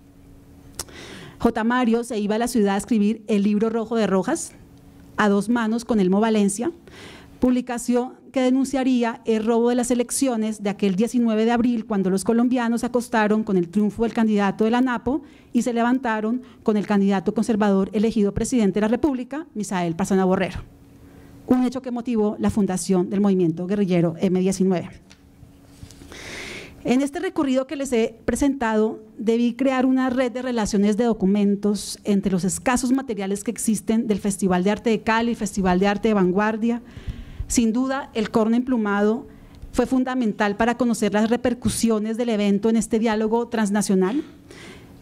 J. Mario se iba a la ciudad a escribir El libro rojo de Rojas, a dos manos con Elmo Valencia, publicación que denunciaría el robo de las elecciones de aquel 19 de abril, cuando los colombianos se acostaron con el triunfo del candidato de la NAPO y se levantaron con el candidato conservador elegido presidente de la República, Misael Pasanaborrer. Borrero. Un hecho que motivó la fundación del movimiento guerrillero M-19. En este recorrido que les he presentado, debí crear una red de relaciones de documentos entre los escasos materiales que existen del Festival de Arte de Cali, y Festival de Arte de Vanguardia. Sin duda, el corno emplumado fue fundamental para conocer las repercusiones del evento en este diálogo transnacional.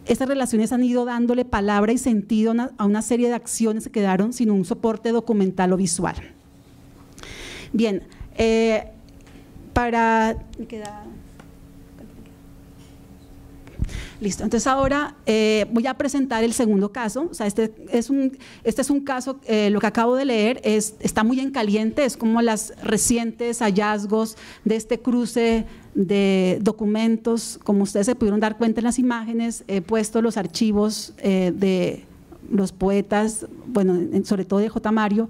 Estas relaciones han ido dándole palabra y sentido a una serie de acciones que quedaron sin un soporte documental o visual. Bien, eh, para... Queda Listo, entonces ahora eh, voy a presentar el segundo caso. O sea, este es un, este es un caso, eh, lo que acabo de leer es, está muy en caliente, es como los recientes hallazgos de este cruce de documentos, como ustedes se pudieron dar cuenta en las imágenes, he puesto los archivos eh, de los poetas, bueno, sobre todo de J. Mario,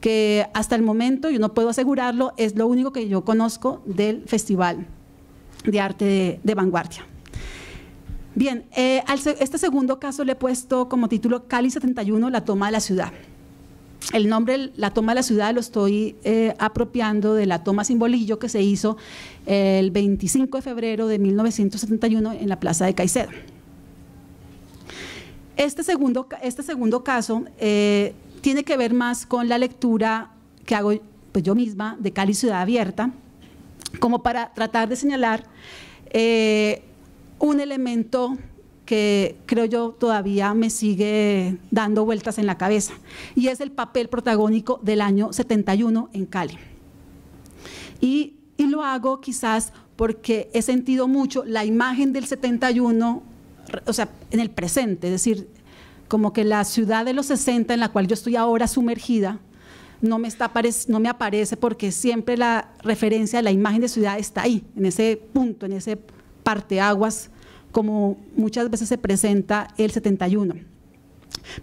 que hasta el momento, yo no puedo asegurarlo, es lo único que yo conozco del Festival de Arte de Vanguardia. Bien, eh, este segundo caso le he puesto como título Cali 71, la toma de la ciudad. El nombre, la toma de la ciudad, lo estoy eh, apropiando de la toma simbolillo que se hizo eh, el 25 de febrero de 1971 en la Plaza de Caicedo. Este segundo, este segundo caso tiene que ver más con la lectura que hago pues, yo misma de Cali Ciudad Abierta, como para tratar de señalar un elemento que creo yo todavía me sigue dando vueltas en la cabeza, y es el papel protagónico del año 71 en Cali. Y, lo hago quizás porque he sentido mucho la imagen del 71, o sea, en el presente, es decir, como que la ciudad de los 60 en la cual yo estoy ahora sumergida, no me, está, no me aparece porque siempre la referencia, la imagen de ciudad está ahí, en ese punto, en ese parteaguas como muchas veces se presenta el 71.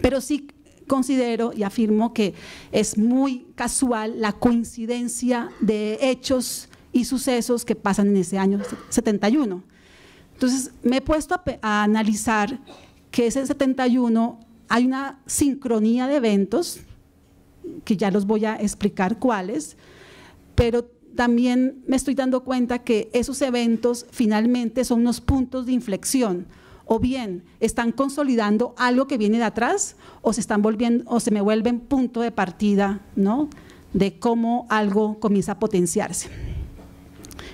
Pero sí considero y afirmo que es muy casual la coincidencia de hechos y sucesos que pasan en ese año 71. Entonces, me he puesto a, analizar que ese 71 hay una sincronía de eventos, que ya los voy a explicar cuáles, pero también me estoy dando cuenta que esos eventos finalmente son unos puntos de inflexión. O bien están consolidando algo que viene de atrás o se están volviendo o se me vuelven punto de partida, ¿no? De cómo algo comienza a potenciarse.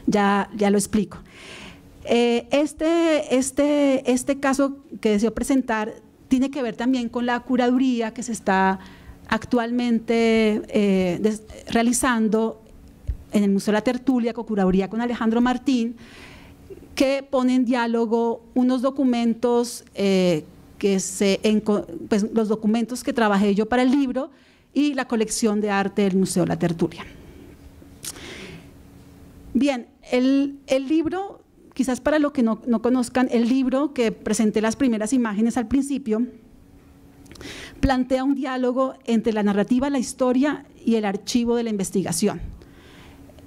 Ya, ya lo explico. Eh, este, este, este caso que deseo presentar tiene que ver también con la curaduría que se está actualmente eh, realizando en el Museo la Tertulia, con curaduría con Alejandro Martín, que pone en diálogo unos documentos eh, que pues, los documentos que trabajé yo para el libro y la colección de arte del Museo la Tertulia. Bien, el, libro, quizás para los que no conozcan, el libro que presenté las primeras imágenes al principio, plantea un diálogo entre la narrativa, la historia y el archivo de la investigación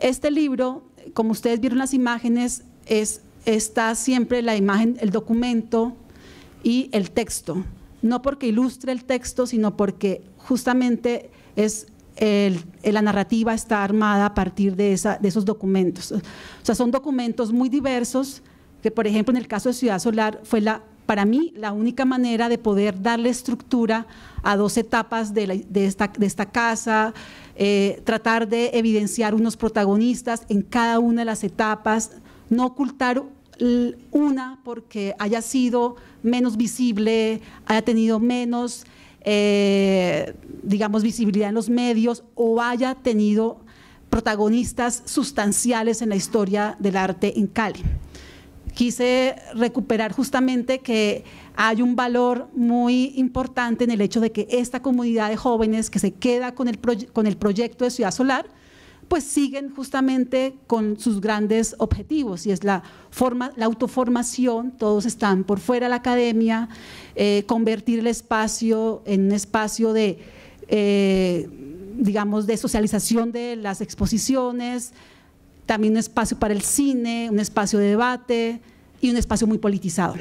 este libro, como ustedes vieron las imágenes, es, está siempre la imagen, el documento y el texto. No porque ilustre el texto, sino porque justamente es eh, la narrativa está armada a partir de, esos documentos. O sea, son documentos muy diversos, que por ejemplo en el caso de Ciudad Solar fue la para mí la única manera de poder darle estructura a dos etapas de esta, casa, eh, tratar de evidenciar unos protagonistas en cada una de las etapas, no ocultar una porque haya sido menos visible, haya tenido menos, eh, digamos, visibilidad en los medios o haya tenido protagonistas sustanciales en la historia del arte en Cali quise recuperar justamente que hay un valor muy importante en el hecho de que esta comunidad de jóvenes que se queda con el, con el proyecto de Ciudad Solar, pues siguen justamente con sus grandes objetivos y es la, forma, la autoformación, todos están por fuera de la academia, eh, convertir el espacio en un espacio de, eh, digamos, de socialización de las exposiciones, también un espacio para el cine, un espacio de debate y un espacio muy politizado.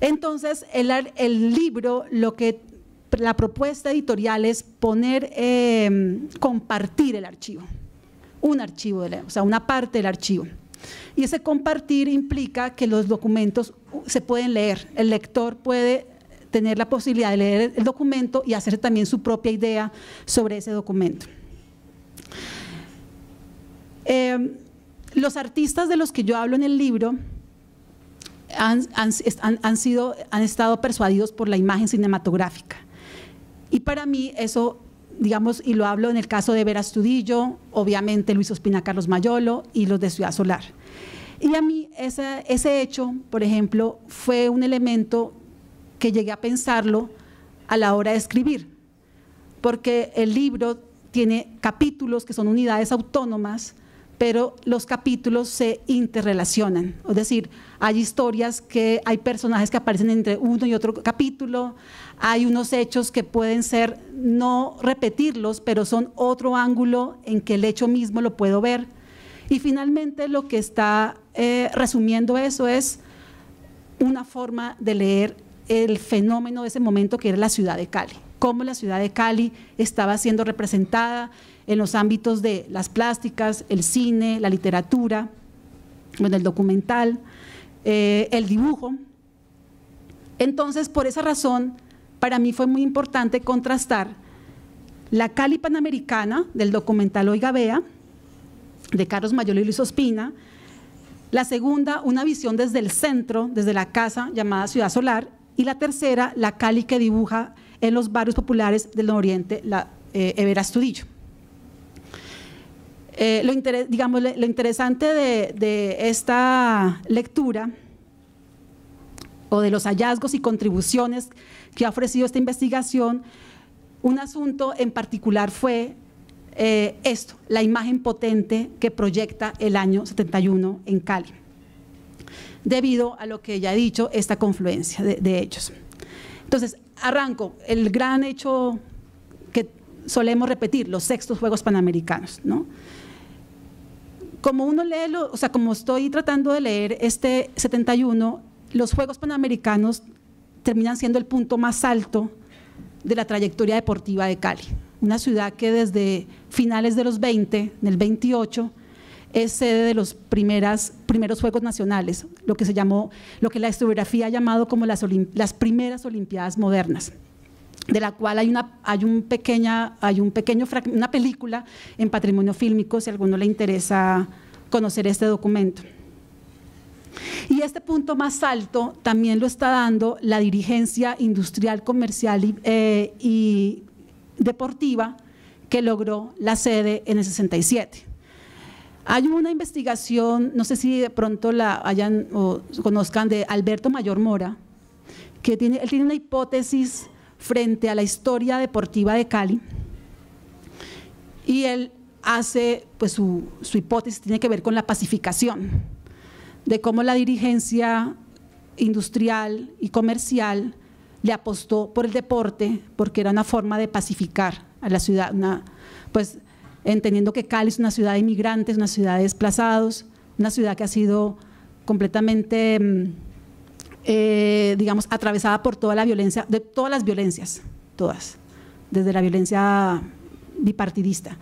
Entonces, el, libro, lo que la propuesta editorial es poner, em, compartir el archivo, un archivo, de o sea, una parte del archivo. Y ese compartir implica que los documentos se pueden leer, el lector puede tener la posibilidad de leer el documento y hacer también su propia idea sobre ese documento. Em, los artistas de los que yo hablo en el libro han, han, han, sido, han estado persuadidos por la imagen cinematográfica. Y para mí eso, digamos, y lo hablo en el caso de Vera Studillo, obviamente Luis Ospina Carlos Mayolo y los de Ciudad Solar. Y a mí ese hecho, por ejemplo, fue un elemento que llegué a pensarlo a la hora de escribir, porque el libro tiene capítulos que son unidades autónomas, pero los capítulos se interrelacionan. Es decir, hay historias que hay personajes que aparecen entre uno y otro capítulo, hay unos hechos que pueden ser, no repetirlos, pero son otro ángulo en que el hecho mismo lo puedo ver. Y finalmente lo que está eh, resumiendo eso es una forma de leer el fenómeno de ese momento que era la ciudad de Cali, cómo la ciudad de Cali estaba siendo representada en los ámbitos de las plásticas, el cine, la literatura, bueno, el documental, eh, el dibujo. Entonces, por esa razón, para mí fue muy importante contrastar la Cali Panamericana del documental Oiga Vea, de Carlos Mayolo y Luis Ospina, la segunda, una visión desde el centro, desde la casa llamada Ciudad Solar, y la tercera, la Cali que dibuja en los barrios populares del Oriente, la eh, eh, lo, digamos, lo interesante de, esta lectura o de los hallazgos y contribuciones que ha ofrecido esta investigación, un asunto en particular fue eh, esto, la imagen potente que proyecta el año 71 en Cali, debido a lo que ya he dicho, esta confluencia de, hechos. Entonces, arranco, el gran hecho que solemos repetir, los sextos Juegos Panamericanos, ¿no? como uno lee, o sea, como estoy tratando de leer este 71, los Juegos Panamericanos terminan siendo el punto más alto de la trayectoria deportiva de Cali. Una ciudad que desde finales de los 20, en el 28, es sede de los primeros Juegos Nacionales, lo que se llamó, lo que la historiografía ha llamado como las primeras Olimpiadas modernas de la cual hay una hay hay un una película en patrimonio fílmico si a alguno le interesa conocer este documento. Y este punto más alto también lo está dando la dirigencia industrial, comercial y, eh, deportiva que logró la sede en el 67. Hay una investigación, no sé si de pronto la hayan o conozcan de Alberto Mayor Mora, que él tiene una hipótesis frente a la historia deportiva de Cali. Y él hace, pues su, hipótesis tiene que ver con la pacificación, de cómo la dirigencia industrial y comercial le apostó por el deporte porque era una forma de pacificar a la ciudad, pues entendiendo que Cali es una ciudad de inmigrantes, una ciudad de desplazados, una ciudad que ha sido completamente mm, eh, digamos, atravesada por toda la violencia, de todas las violencias, todas, desde la violencia bipartidista.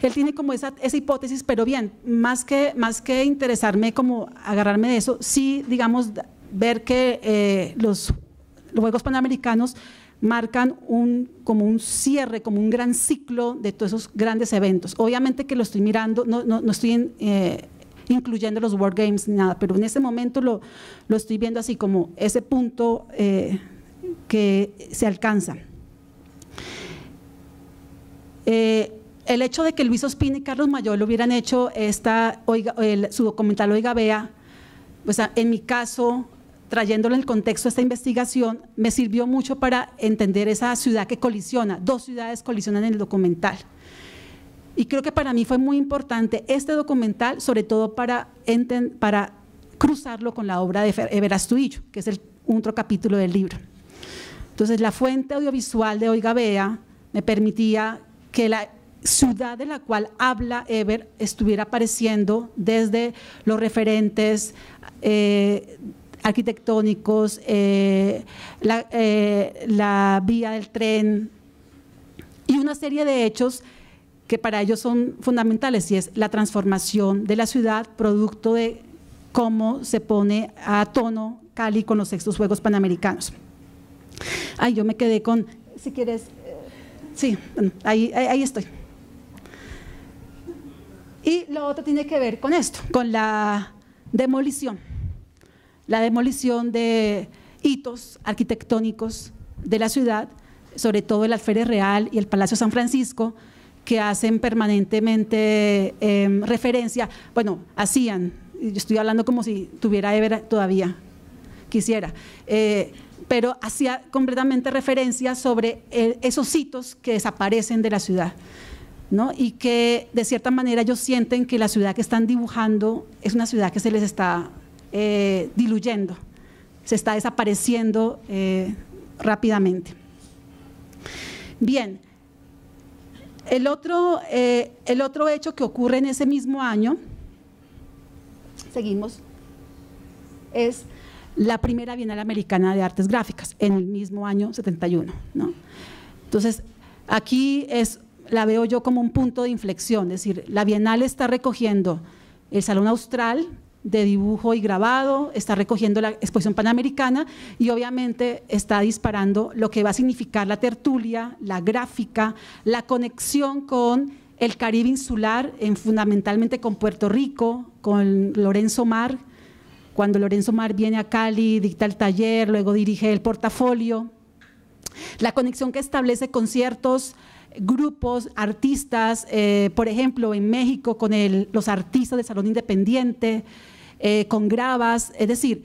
Él tiene como esa, hipótesis, pero bien, más que, más que interesarme como agarrarme de eso, sí, digamos, ver que eh, los, Juegos Panamericanos marcan un, como un cierre, como un gran ciclo de todos esos grandes eventos. Obviamente que lo estoy mirando, no, no, estoy en, eh, incluyendo los wargames, nada, pero en ese momento lo, estoy viendo así como ese punto eh, que se alcanza. Eh, el hecho de que Luis Ospina y Carlos lo hubieran hecho esta, su documental Oiga Vea, pues en mi caso, trayéndolo en el contexto de esta investigación, me sirvió mucho para entender esa ciudad que colisiona, dos ciudades colisionan en el documental. Y creo que para mí fue muy importante este documental, sobre todo para, para cruzarlo con la obra de Astuillo, que es el, otro capítulo del libro. Entonces, la fuente audiovisual de Oiga Bea me permitía que la ciudad de la cual habla Ever estuviera apareciendo desde los referentes eh, arquitectónicos, eh, la, eh, la vía del tren y una serie de hechos que para ellos son fundamentales y es la transformación de la ciudad producto de cómo se pone a tono Cali con los sextos Juegos Panamericanos. Ay, yo me quedé con, si quieres, eh, sí, ahí, ahí estoy. Y lo otro tiene que ver con esto, con la demolición, la demolición de hitos arquitectónicos de la ciudad, sobre todo el Alférez Real y el Palacio San Francisco, que hacen permanentemente em, referencia, bueno, hacían, yo estoy hablando como si tuviera Ever todavía, quisiera, eh, pero hacía completamente referencia sobre eh, esos hitos que desaparecen de la ciudad. ¿No? y que de cierta manera ellos sienten que la ciudad que están dibujando es una ciudad que se les está eh, diluyendo, se está desapareciendo rápidamente. Bien, el otro, eh, el otro hecho que ocurre en ese mismo año, seguimos, es la primera Bienal Americana de Artes Gráficas, en el mismo año 71. Entonces, aquí es, la veo yo como un punto de inflexión, es decir, la Bienal está recogiendo el Salón Austral, de dibujo y grabado, está recogiendo la exposición panamericana y obviamente está disparando lo que va a significar la tertulia, la gráfica, la conexión con el Caribe insular, en, fundamentalmente con Puerto Rico, con Lorenzo Mar. Cuando Lorenzo Mar viene a Cali, dicta el taller, luego dirige el portafolio. La conexión que establece con ciertos grupos, artistas, eh, por ejemplo, en México con los artistas del Salón Independiente, eh, con gravas, es decir,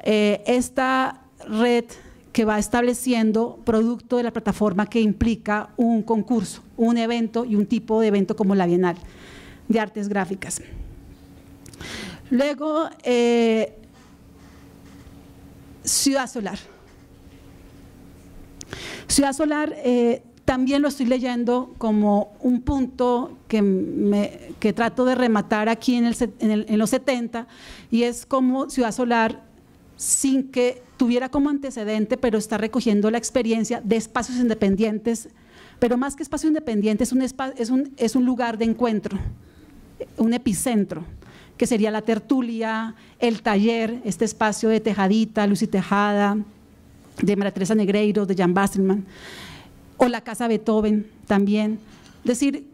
eh, esta red que va estableciendo producto de la plataforma que implica un concurso, un evento y un tipo de evento como la Bienal de Artes Gráficas. Luego, eh, Ciudad Solar. Ciudad Solar también lo estoy leyendo como un punto que, trato de rematar aquí en, los 70, y es como Ciudad Solar, sin que tuviera como antecedente, pero está recogiendo la experiencia de espacios independientes, pero más que espacio independiente, es un, lugar de encuentro, un epicentro que sería la tertulia, el taller, este espacio de Tejadita, Lucy Tejada, de Maratresa Negreiro, de Jan Bastelman o la Casa Beethoven también. Es decir,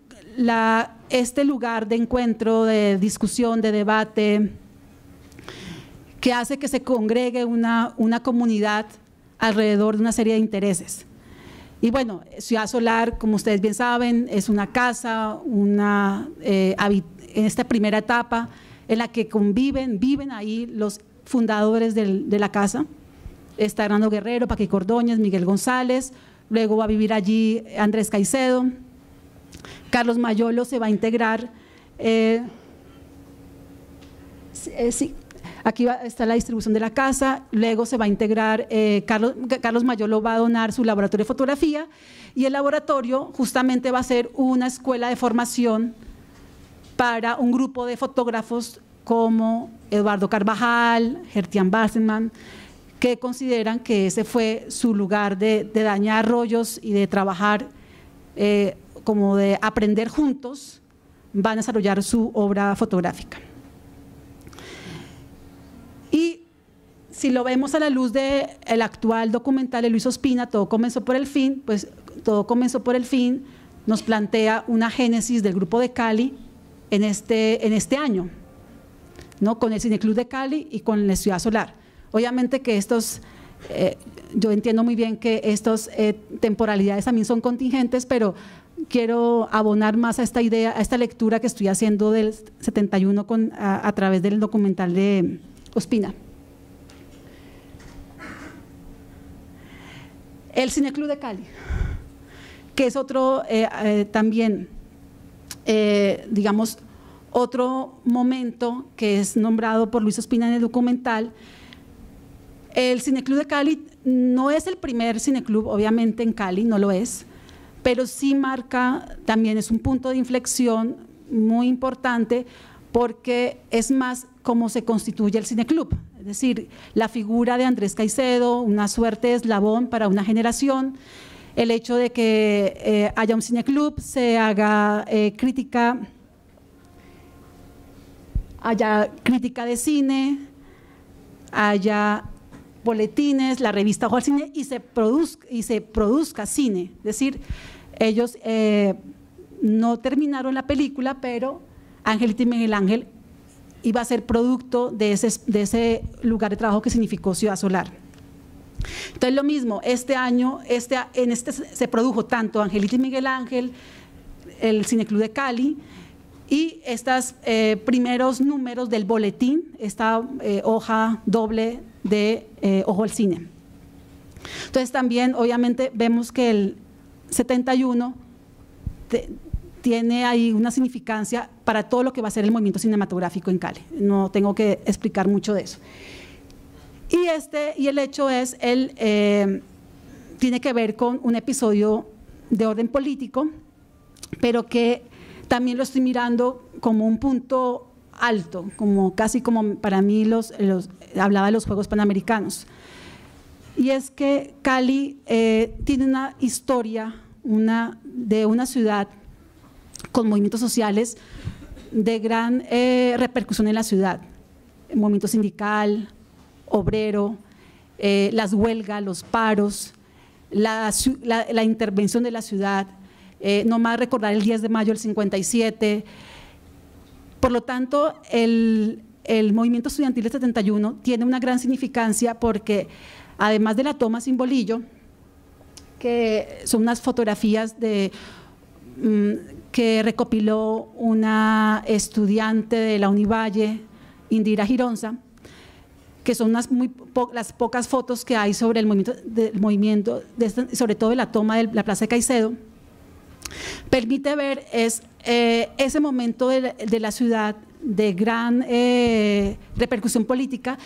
este lugar de encuentro, de discusión, de debate, que hace que se congregue una, una comunidad alrededor de una serie de intereses. Y bueno, Ciudad Solar, como ustedes bien saben, es una casa, una, eh, en esta primera etapa en la que conviven, viven ahí los fundadores de la casa, está Hernando Guerrero, Paqui Cordóñez, Miguel González, luego va a vivir allí Andrés Caicedo, Carlos Mayolo se va a integrar. Eh, eh, sí, aquí está la distribución de la casa, luego se va a integrar, eh, Carlos, Carlos Mayolo va a donar su laboratorio de fotografía y el laboratorio justamente va a ser una escuela de formación para un grupo de fotógrafos como Eduardo Carvajal, Gertian Basseman, que consideran que ese fue su lugar de, dañar rollos y de trabajar, eh, como de aprender juntos, van a desarrollar su obra fotográfica. Y si lo vemos a la luz del el actual documental de Luis Ospina, Todo comenzó por el fin, pues Todo comenzó por el fin nos plantea una génesis del grupo de Cali en este, en este año, ¿no? con el Cineclub de Cali y con la Ciudad Solar. Obviamente que estos, eh, yo entiendo muy bien que estas eh, temporalidades también son contingentes, pero quiero abonar más a esta idea, a esta lectura que estoy haciendo del 71 con, a, través del documental de Ospina. El Cineclub de Cali, que es otro eh, también, digamos, otro momento que es nombrado por Luis Ospina en el documental, el Cineclub de Cali no es el primer cineclub, obviamente en Cali no lo es, pero sí marca, también es un punto de inflexión muy importante porque es más cómo se constituye el cineclub. Es decir, la figura de Andrés Caicedo, una suerte de eslabón para una generación, el hecho de que eh, haya un cineclub, se haga eh, crítica, haya crítica de cine, haya boletines, la revista Ojo al Cine y se, produzca, cine. Es decir, ellos eh, no terminaron la película, pero Angelita y Miguel Ángel iba a ser producto de ese, lugar de trabajo que significó Ciudad Solar. Entonces lo mismo, este año, este, en este se produjo tanto Angelita y Miguel Ángel, el Cineclub de Cali, y estos eh, primeros números del boletín, esta eh, hoja doble de eh, Ojo al Cine. Entonces también obviamente vemos que el 71 tiene ahí una significancia para todo lo que va a ser el movimiento cinematográfico en Cali. No tengo que explicar mucho de eso. Y, este, y el hecho es, el, eh, tiene que ver con un episodio de orden político, pero que también lo estoy mirando como un punto alto, como casi como para mí los, hablaba de los Juegos Panamericanos. Y es que Cali eh, tiene una historia una, de una ciudad con movimientos sociales de gran eh, repercusión en la ciudad. movimiento sindical, obrero, eh, las huelgas, los paros, la, intervención de la ciudad. no más recordar el 10 de mayo del 57, por lo tanto, el, movimiento estudiantil del 71 tiene una gran significancia porque además de la toma sin bolillo, que son unas fotografías mm, que recopiló una estudiante de la Univalle, Indira Gironza, que son unas muy las pocas fotos que hay sobre el movimiento, movimiento sobre todo de la toma de la Plaza de Caicedo, permite ver es eh, ese momento de, la ciudad de gran eh, repercusión política,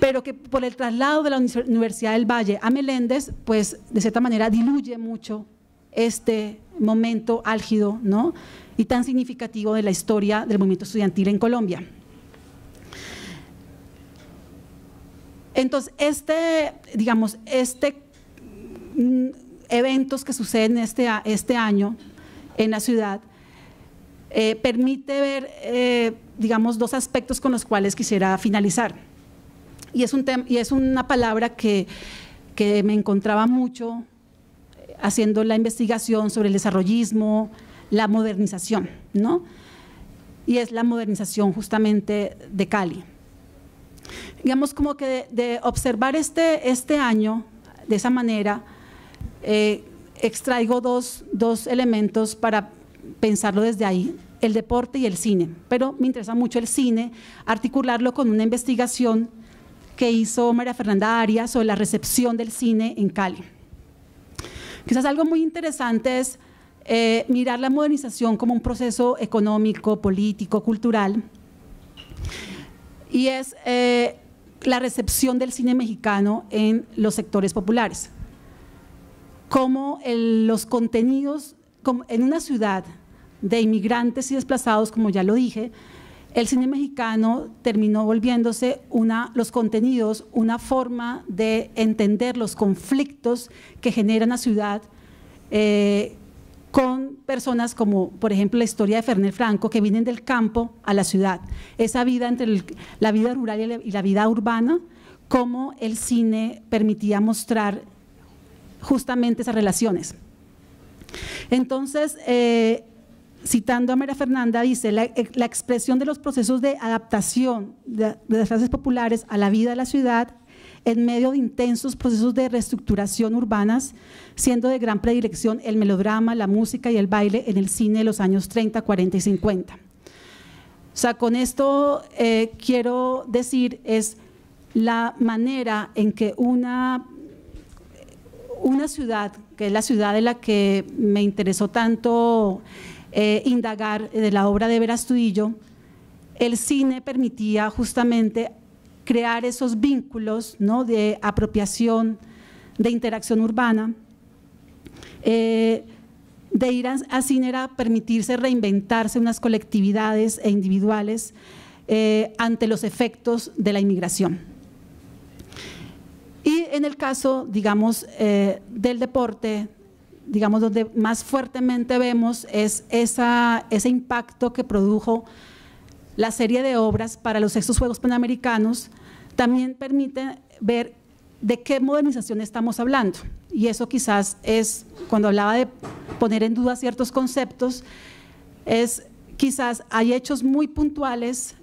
pero que por el traslado de la Universidad del Valle a Meléndez, pues de cierta manera diluye mucho este momento álgido ¿no? y tan significativo de la historia del movimiento estudiantil en Colombia. Entonces, este, digamos, este mm, eventos que suceden este, este, año en la ciudad, eh, permite ver, eh, digamos, dos aspectos con los cuales quisiera finalizar. Y es, y es una palabra que, me encontraba mucho eh, haciendo la investigación sobre el desarrollismo, la modernización, ¿no? Y es la modernización justamente de Cali. Digamos como que de, observar este, este año de esa manera, eh, extraigo dos, elementos para pensarlo desde ahí, el deporte y el cine. Pero me interesa mucho el cine, articularlo con una investigación que hizo María Fernanda Arias sobre la recepción del cine en Cali. Quizás algo muy interesante es eh, mirar la modernización como un proceso económico, político, cultural, y es eh, la recepción del cine mexicano en los sectores populares cómo los contenidos en una ciudad de inmigrantes y desplazados, como ya lo dije, el cine mexicano terminó volviéndose una, los contenidos, una forma de entender los conflictos que generan la ciudad eh, con personas como, por ejemplo, la historia de Fernel Franco, que vienen del campo a la ciudad. Esa vida entre la vida rural y la, vida urbana, cómo el cine permitía mostrar justamente esas relaciones. Entonces, eh, citando a Mera Fernanda, dice, eh, la, expresión de los procesos de adaptación de, las clases populares a la vida de la ciudad en medio de intensos procesos de reestructuración urbanas, siendo de gran predilección el melodrama, la música y el baile en el cine de los años 30, 40 y 50. O sea, con esto eh, quiero decir es la manera en que una una ciudad, que es la ciudad de la que me interesó tanto eh, indagar eh, de la obra de Verastudillo, el cine permitía justamente crear esos vínculos ¿no? de apropiación, de interacción urbana. Eh, de ir a, cine era permitirse reinventarse unas colectividades e individuales ante los efectos de la inmigración. Y en el caso, digamos, eh, del deporte, digamos, donde más fuertemente vemos es ese impacto que produjo la serie de obras para los sextos Juegos Panamericanos, también permite ver de qué modernización estamos hablando. Y eso quizás es, cuando hablaba de poner en duda ciertos conceptos, es quizás hay hechos muy puntuales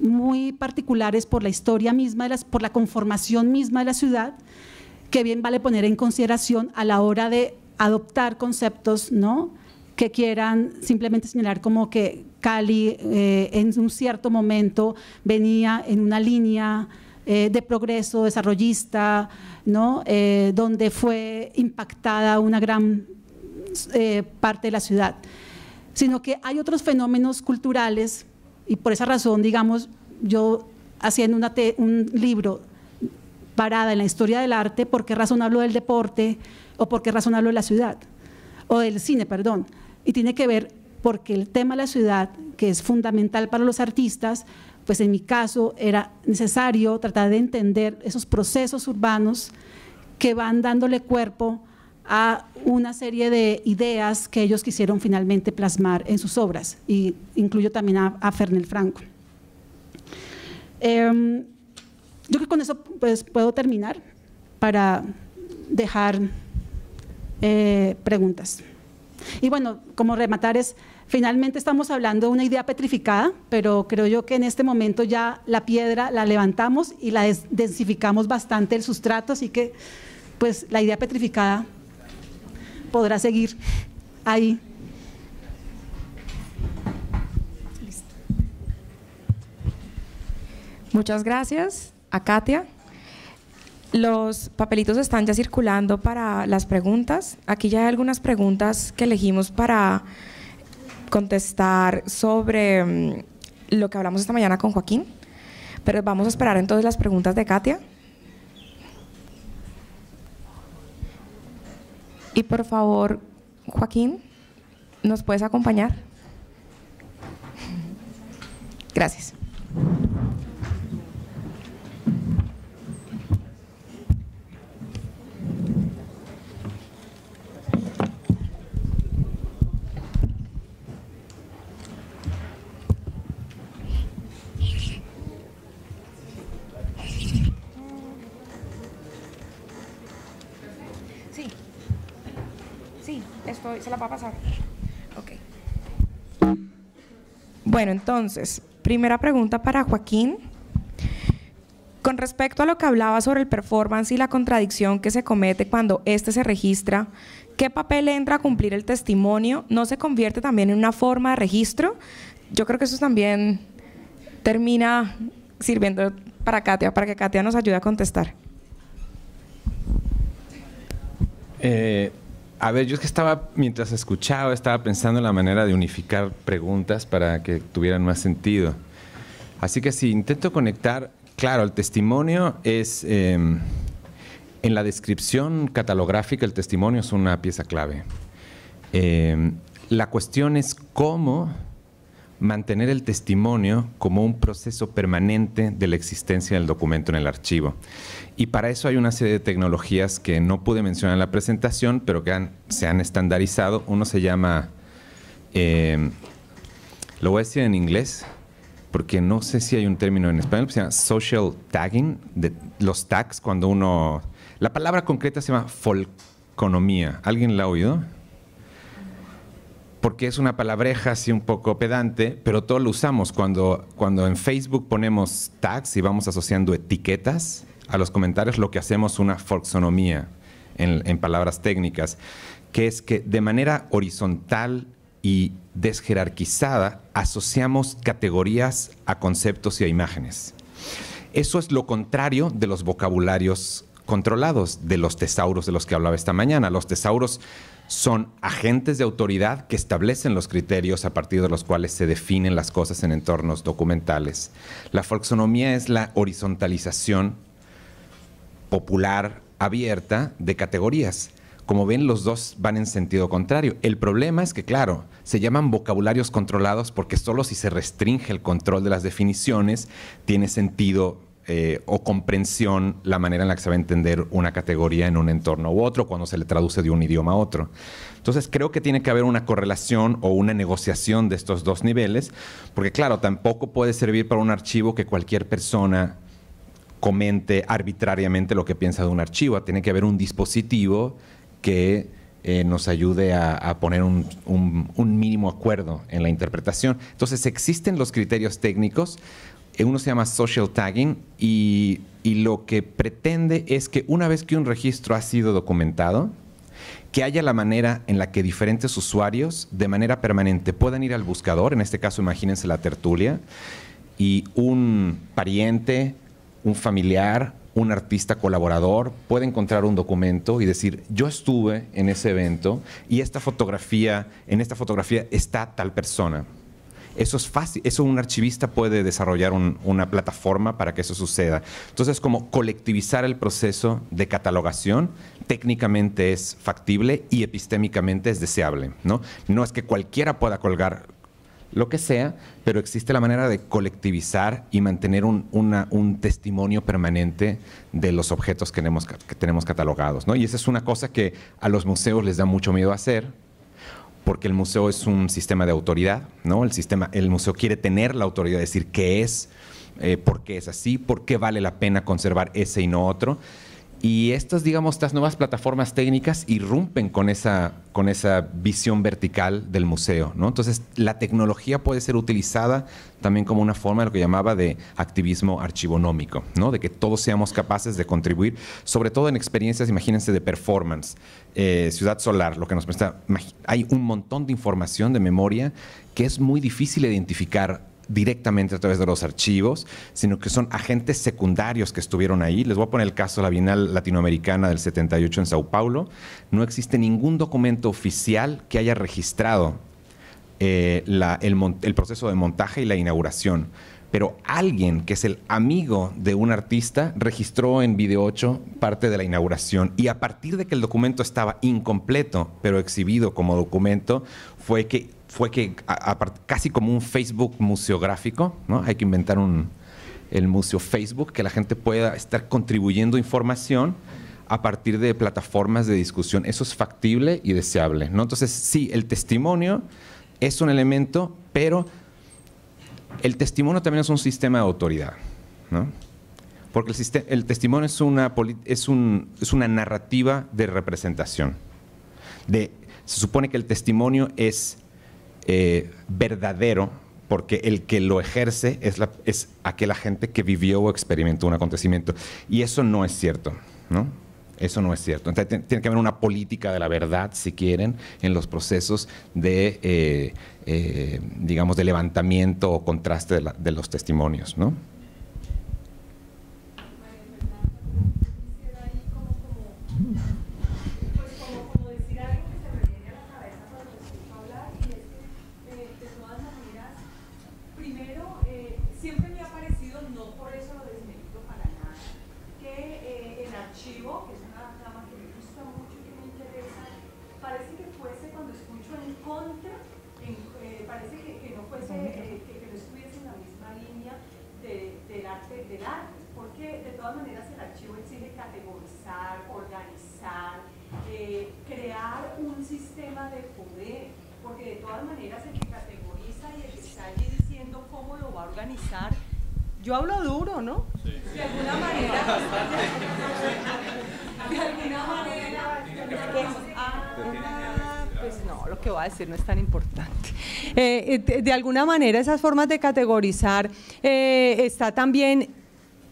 muy particulares por la historia misma, de las, por la conformación misma de la ciudad, que bien vale poner en consideración a la hora de adoptar conceptos ¿no? que quieran simplemente señalar como que Cali eh, en un cierto momento venía en una línea eh, de progreso desarrollista, ¿no? Eh, donde fue impactada una gran parte de la ciudad, sino que hay otros fenómenos culturales y por esa razón, digamos, yo haciendo un libro parada en la historia del arte, ¿por qué razón hablo del deporte o por qué razón hablo de la ciudad? O del cine, perdón. Y tiene que ver porque el tema de la ciudad, que es fundamental para los artistas, pues en mi caso era necesario tratar de entender esos procesos urbanos que van dándole cuerpo a una serie de ideas que ellos quisieron finalmente plasmar en sus obras, y incluyo también a, Fernel Franco. Em, yo creo que con eso pues, puedo terminar para dejar eh, preguntas. Y bueno, como rematar es, finalmente estamos hablando de una idea petrificada, pero creo yo que en este momento ya la piedra la levantamos y la densificamos bastante el sustrato, así que pues la idea petrificada podrá seguir ahí. Muchas gracias a Katia. Los papelitos están ya circulando para las preguntas. Aquí ya hay algunas preguntas que elegimos para contestar sobre mm, lo que hablamos esta mañana con Joaquín, pero vamos a esperar entonces las preguntas de Katia. Y por favor, Joaquín, ¿nos puedes acompañar? Gracias. se la va a pasar. Bueno, entonces, primera pregunta para Joaquín. Con respecto a lo que hablaba sobre el performance y la contradicción que se comete cuando éste se registra, ¿qué papel entra a cumplir el testimonio? ¿No se convierte también en una forma de registro? Yo creo que eso también termina sirviendo para Katia, para que Katia nos ayude a contestar. Eh, a ver, yo es que estaba, mientras escuchaba, estaba pensando en la manera de unificar preguntas para que tuvieran más sentido. Así que si intento conectar, claro, el testimonio es, em, en la descripción catalográfica, el testimonio es una pieza clave. Em, la cuestión es cómo mantener el testimonio como un proceso permanente de la existencia del documento en el archivo. Y para eso hay una serie de tecnologías que no pude mencionar en la presentación, pero que se han estandarizado. Uno se llama, eh, lo voy a decir en inglés, porque no sé si hay un término en español, pues se llama social tagging, de los tags cuando uno... La palabra concreta se llama folconomía. ¿Alguien la ha oído? porque es una palabreja así un poco pedante, pero todo lo usamos. Cuando, cuando en Facebook ponemos tags y vamos asociando etiquetas a los comentarios, lo que hacemos es una folksonomía en palabras técnicas, que es que de manera horizontal y desjerarquizada asociamos categorías a conceptos y a imágenes. Eso es lo contrario de los vocabularios controlados, de los tesauros de los que hablaba esta mañana. Los tesauros son agentes de autoridad que establecen los criterios a partir de los cuales se definen las cosas en entornos documentales. La folksonomía es la horizontalización popular abierta de categorías. Como ven, los dos van en sentido contrario. El problema es que, claro, se llaman vocabularios controlados porque solo si se restringe el control de las definiciones tiene sentido eh, o comprensión la manera en la que se va a entender una categoría en un entorno u otro cuando se le traduce de un idioma a otro. Entonces creo que tiene que haber una correlación o una negociación de estos dos niveles, porque claro, tampoco puede servir para un archivo que cualquier persona comente arbitrariamente lo que piensa de un archivo. Tiene que haber un dispositivo que eh, nos ayude a, poner un, un, mínimo acuerdo en la interpretación. Entonces, existen los criterios técnicos, eh, uno se llama social tagging y, lo que pretende es que una vez que un registro ha sido documentado, que haya la manera en la que diferentes usuarios de manera permanente puedan ir al buscador, en este caso imagínense la tertulia, y un pariente, un familiar, un artista colaborador puede encontrar un documento y decir, yo estuve en ese evento y esta fotografía, en esta fotografía está tal persona. Eso es fácil, eso un archivista puede desarrollar una plataforma para que eso suceda. Entonces, como colectivizar el proceso de catalogación técnicamente es factible y epistémicamente es deseable. No, no es que cualquiera pueda colgar lo que sea, pero existe la manera de colectivizar y mantener un, testimonio permanente de los objetos que tenemos, catalogados. ¿no? Y esa es una cosa que a los museos les da mucho miedo hacer, porque el museo es un sistema de autoridad, ¿no? El, sistema, el museo quiere tener la autoridad de decir qué es, eh, por qué es así, por qué vale la pena conservar ese y no otro. Y estas, digamos, estas nuevas plataformas técnicas irrumpen con esa, con esa visión vertical del museo. Entonces, la tecnología puede ser utilizada también como una forma de lo que llamaba de activismo archivonómico, de que todos seamos capaces de contribuir, sobre todo en experiencias, imagínense, de performance. Eh, ciudad Solar, lo que nos presta. Hay un montón de información de memoria que es muy difícil identificar directamente a través de los archivos, sino que son agentes secundarios que estuvieron ahí. Les voy a poner el caso de la Bienal Latinoamericana del 78 en Sao Paulo. No existe ningún documento oficial que haya registrado eh, el proceso de montaje y la inauguración pero alguien que es el amigo de un artista registró en Video 8 parte de la inauguración y a partir de que el documento estaba incompleto, pero exhibido como documento, fue que, fue que casi como un Facebook museográfico, ¿no? Hay que inventar un, el museo Facebook, que la gente pueda estar contribuyendo información a partir de plataformas de discusión. Eso es factible y deseable, ¿no? Entonces, sí, el testimonio es un elemento, pero el testimonio también es un sistema de autoridad, ¿no? Porque el, testimonio es una, es, una narrativa de representación. se supone que el testimonio es eh, verdadero porque el que lo ejerce es, la, es aquella gente que vivió o experimentó un acontecimiento. Y eso no es cierto, ¿no? Eso no es cierto. Entonces, tiene que haber una política de la verdad, si quieren, en los procesos de, eh, eh, digamos, de levantamiento o contraste de, los testimonios, ¿no? Yo hablo duro, ¿no? De alguna manera. Ah, pues no, lo que voy a decir no es tan importante. Eh, eh, de, alguna manera esas formas de categorizar eh, está también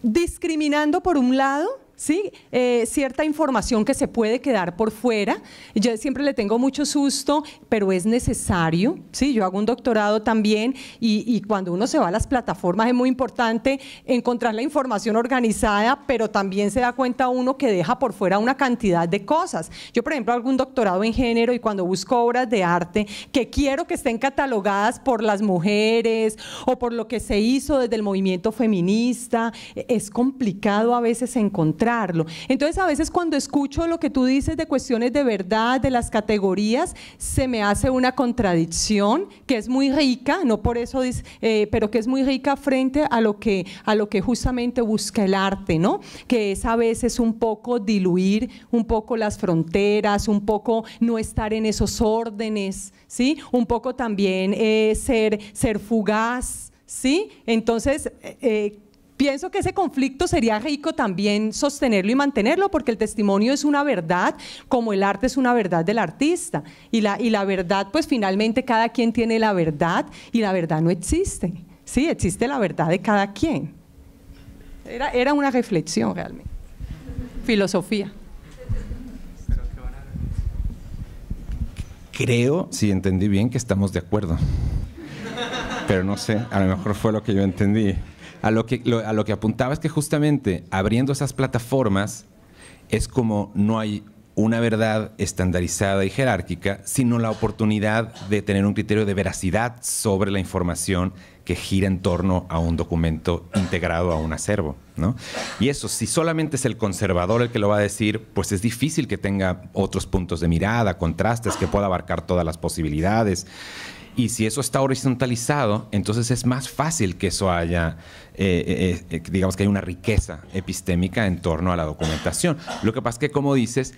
discriminando por un lado ¿sí? Eh, cierta información que se puede quedar por fuera. Yo siempre le tengo mucho susto, pero es necesario, ¿sí? Yo hago un doctorado también y, y, cuando uno se va a las plataformas es muy importante encontrar la información organizada, pero también se da cuenta uno que deja por fuera una cantidad de cosas. Yo, por ejemplo, hago un doctorado en género y cuando busco obras de arte que quiero que estén catalogadas por las mujeres o por lo que se hizo desde el movimiento feminista, e, es complicado a veces encontrar entonces a veces cuando escucho lo que tú dices de cuestiones de verdad, de las categorías, se me hace una contradicción que es muy rica, no por eso, eh, pero que es muy rica frente a lo, que, a lo que justamente busca el arte, ¿no? Que es a veces un poco diluir un poco las fronteras, un poco no estar en esos órdenes, ¿sí? Un poco también eh, ser, ser fugaz, ¿sí? Entonces, eh, Pienso que ese conflicto sería rico también sostenerlo y mantenerlo, porque el testimonio es una verdad, como el arte es una verdad del artista. Y la, y la verdad, pues finalmente cada quien tiene la verdad y la verdad no existe. Sí, existe la verdad de cada quien. Era, era una reflexión realmente. Filosofía. Creo, si entendí bien, que estamos de acuerdo. Pero no sé, a lo mejor fue lo que yo entendí. A lo que, que apuntaba es que justamente abriendo esas plataformas es como no hay una verdad estandarizada y jerárquica, sino la oportunidad de tener un criterio de veracidad sobre la información que gira en torno a un documento integrado a un acervo. ¿no? Y eso, si solamente es el conservador el que lo va a decir, pues es difícil que tenga otros puntos de mirada, contrastes, que pueda abarcar todas las posibilidades. Y si eso está horizontalizado, entonces es más fácil que eso haya, eh, eh, eh, digamos que hay una riqueza epistémica en torno a la documentación. Lo que pasa es que, como dices,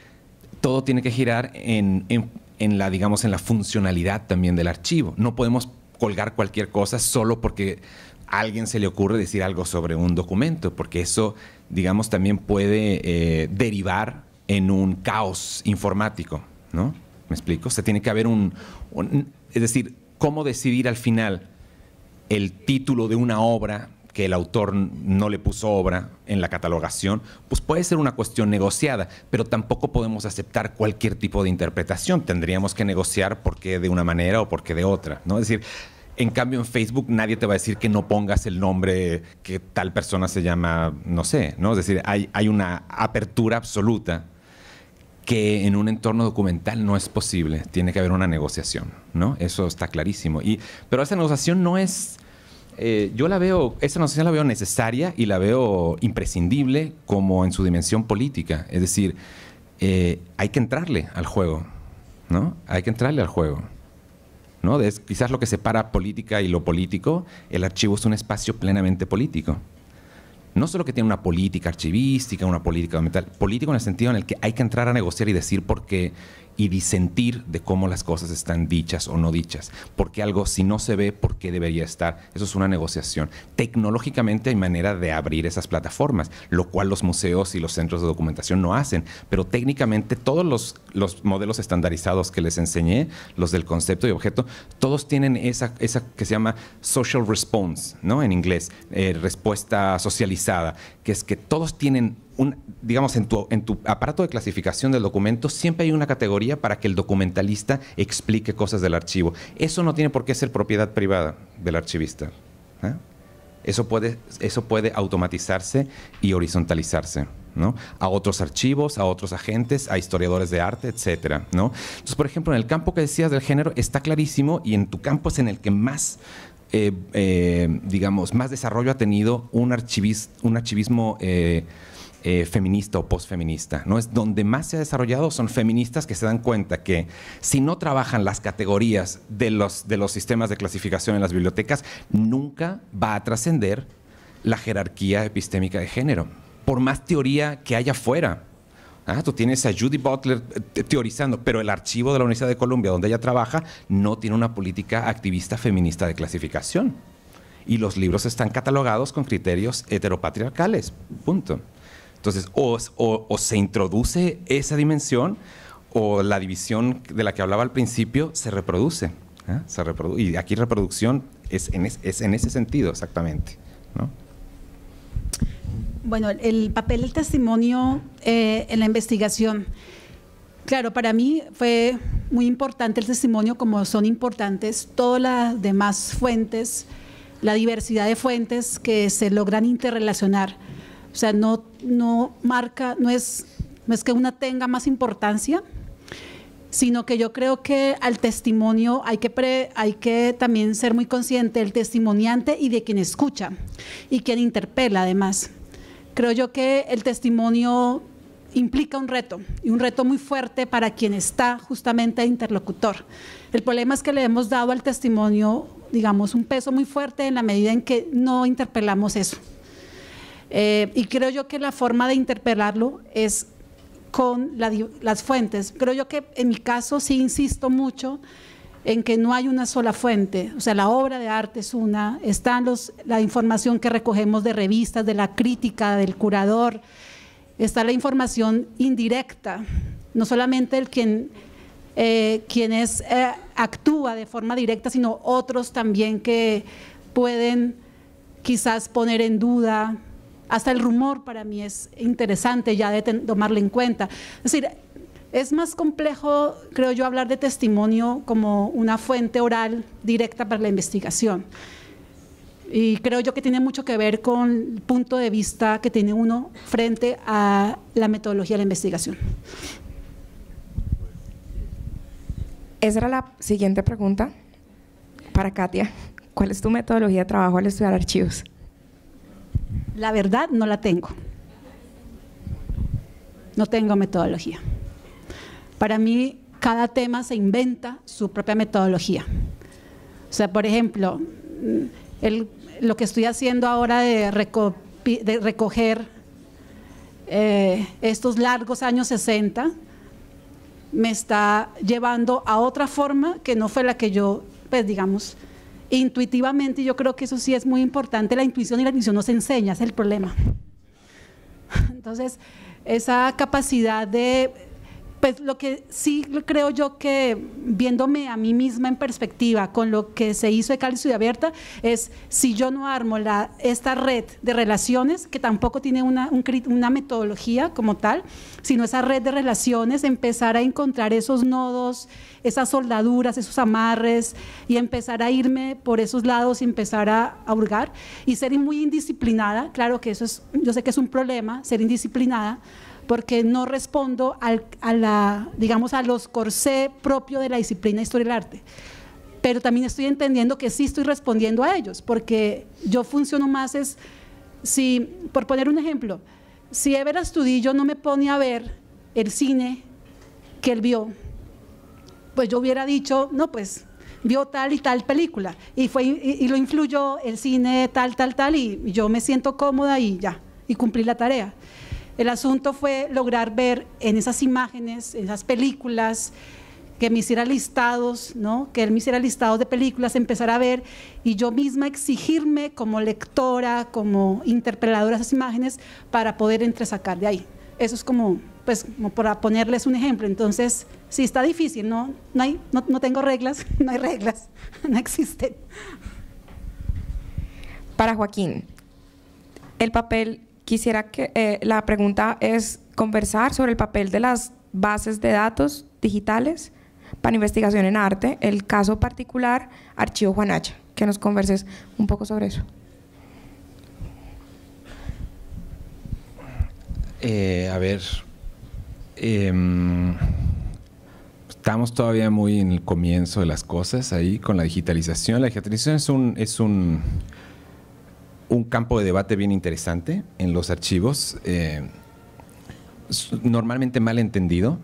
todo tiene que girar en, en, la, digamos, en la funcionalidad también del archivo. No podemos colgar cualquier cosa solo porque a alguien se le ocurre decir algo sobre un documento, porque eso, digamos, también puede derivar en un caos informático, ¿no? ¿Me explico? O sea, tiene que haber un, un es decir, cómo decidir al final el título de una obra que el autor no le puso obra en la catalogación, pues puede ser una cuestión negociada, pero tampoco podemos aceptar cualquier tipo de interpretación. Tendríamos que negociar por qué de una manera o por qué de otra, ¿no? Es decir, en cambio en Facebook nadie te va a decir que no pongas el nombre que tal persona se llama, no sé, ¿no? Es decir, hay, hay una apertura absoluta que en un entorno documental no es posible. Tiene que haber una negociación, ¿no? Eso está clarísimo. Y, pero esa negociación no es... Eh, yo la veo, esa negociación la veo necesaria y la veo imprescindible como en su dimensión política. Es decir, eh, hay que entrarle al juego, ¿no? Hay que entrarle al juego. quizás lo que separa política y lo político, el archivo es un espacio plenamente político no solo que tiene una política archivística, una política ambiental, político en el sentido en el que hay que entrar a negociar y decir por qué y disentir de cómo las cosas están dichas o no dichas. Porque algo, si no se ve, ¿por qué debería estar? Eso es una negociación. Tecnológicamente hay manera de abrir esas plataformas, lo cual los museos y los centros de documentación no hacen. Pero técnicamente todos los, modelos estandarizados que les enseñé, los del concepto y objeto, todos tienen esa, esa que se llama social response, ¿no? En inglés, eh, respuesta socializada, que es que todos tienen digamos, en tu, aparato de clasificación del documento siempre hay una categoría para que el documentalista explique cosas del archivo. Eso no tiene por qué ser propiedad privada del archivista. ¿eh? Eso, puede, eso puede automatizarse y horizontalizarse. a otros archivos, a otros agentes, a historiadores de arte, etcétera. Entonces, por ejemplo, en el campo que decías del género está clarísimo y en tu campo es en el que más eh, eh, digamos, más desarrollo ha tenido un, un archivismo eh, feminista o posfeminista. ¿no? Es donde más se ha desarrollado son feministas que se dan cuenta que si no trabajan las categorías de los, sistemas de clasificación en las bibliotecas, nunca va a trascender la jerarquía epistémica de género, por más teoría que haya fuera, ah, tú tienes a Judy Butler eh, teorizando, pero el archivo de la Universidad de Colombia donde ella trabaja, no tiene una política activista feminista de clasificación. Y los libros están catalogados con criterios heteropatriarcales. Punto. Entonces, o, se introduce esa dimensión o la división de la que hablaba al principio se reproduce. ¿eh? Se reproduce y aquí reproducción es en, ese sentido exactamente. Bueno, el papel del testimonio eh, en la investigación. Claro, para mí fue muy importante el testimonio, como son importantes todas las demás fuentes, la diversidad de fuentes que se logran interrelacionar. O sea, no, no marca, no es, es que una tenga más importancia, sino que yo creo que al testimonio hay que, hay que también ser muy consciente del testimoniante y de quien escucha y quien interpela además. Creo yo que el testimonio implica un reto y un reto muy fuerte para quien está justamente interlocutor. El problema es que le hemos dado al testimonio, digamos, un peso muy fuerte en la medida en que no interpelamos eso. Eh, y creo yo que la forma de interpelarlo es con las fuentes. Creo yo que en mi caso sí insisto mucho en que no hay una sola fuente, o sea, la obra de arte es una, están los, la información que recogemos de revistas, de la crítica, del curador, está la información indirecta, no solamente el quien, eh, quien es, eh, actúa de forma directa, sino otros también que pueden quizás poner en duda, hasta el rumor para mí es interesante ya de tomarlo en cuenta. Es decir, es más complejo, creo yo, hablar de testimonio como una fuente oral directa para la investigación. Y creo yo que tiene mucho que ver con el punto de vista que tiene uno frente a la metodología de la investigación. Esa era la siguiente pregunta para Katia. ¿Cuál es tu metodología de trabajo al estudiar archivos? La verdad no la tengo. No tengo metodología. Para mí, cada tema se inventa su propia metodología. O sea, por ejemplo, lo que estoy haciendo ahora de, recoger eh, estos largos años 60 me está llevando a otra forma que no fue la que yo, pues digamos, intuitivamente, yo creo que eso sí es muy importante, la intuición y la intuición nos enseña, es el problema. Entonces, esa capacidad de pues lo que sí creo yo que viéndome a mí misma en perspectiva con lo que se hizo de Cali Ciudad Abierta es si yo no armo la, esta red de relaciones, que tampoco tiene una, un, una metodología como tal, sino esa red de relaciones, empezar a encontrar esos nodos, esas soldaduras, esos amarres y empezar a irme por esos lados y empezar a, a hurgar y ser muy indisciplinada, claro que eso es, yo sé que es un problema, ser indisciplinada porque no respondo a la, digamos, a los corsé propio de la disciplina historia del arte. Pero también estoy entendiendo que sí estoy respondiendo a ellos, porque yo funciono más es, si, por poner un ejemplo, si Ever yo no me pone a ver el cine que él vio, pues yo hubiera dicho, no, pues vio tal y tal película y, fue, y lo influyó el cine tal, tal, tal y yo me siento cómoda y ya, y cumplí la tarea. El asunto fue lograr ver en esas imágenes, en esas películas, que me hiciera listados, ¿no? que él me hiciera listados de películas, empezar a ver y yo misma exigirme como lectora, como interpeladora esas imágenes para poder entresacar de ahí. Eso es como, pues, como para ponerles un ejemplo. Entonces, sí está difícil, no, no, hay, no, no tengo reglas, no hay reglas, no existen. Para Joaquín, el papel Quisiera que eh, la pregunta es conversar sobre el papel de las bases de datos digitales para investigación en arte, el caso particular Archivo Juanacha, que nos converses un poco sobre eso. Eh, a ver, em, estamos todavía muy en el comienzo de las cosas ahí con la digitalización. La digitalización es un, es un un campo de debate bien interesante en los archivos, eh, normalmente mal entendido.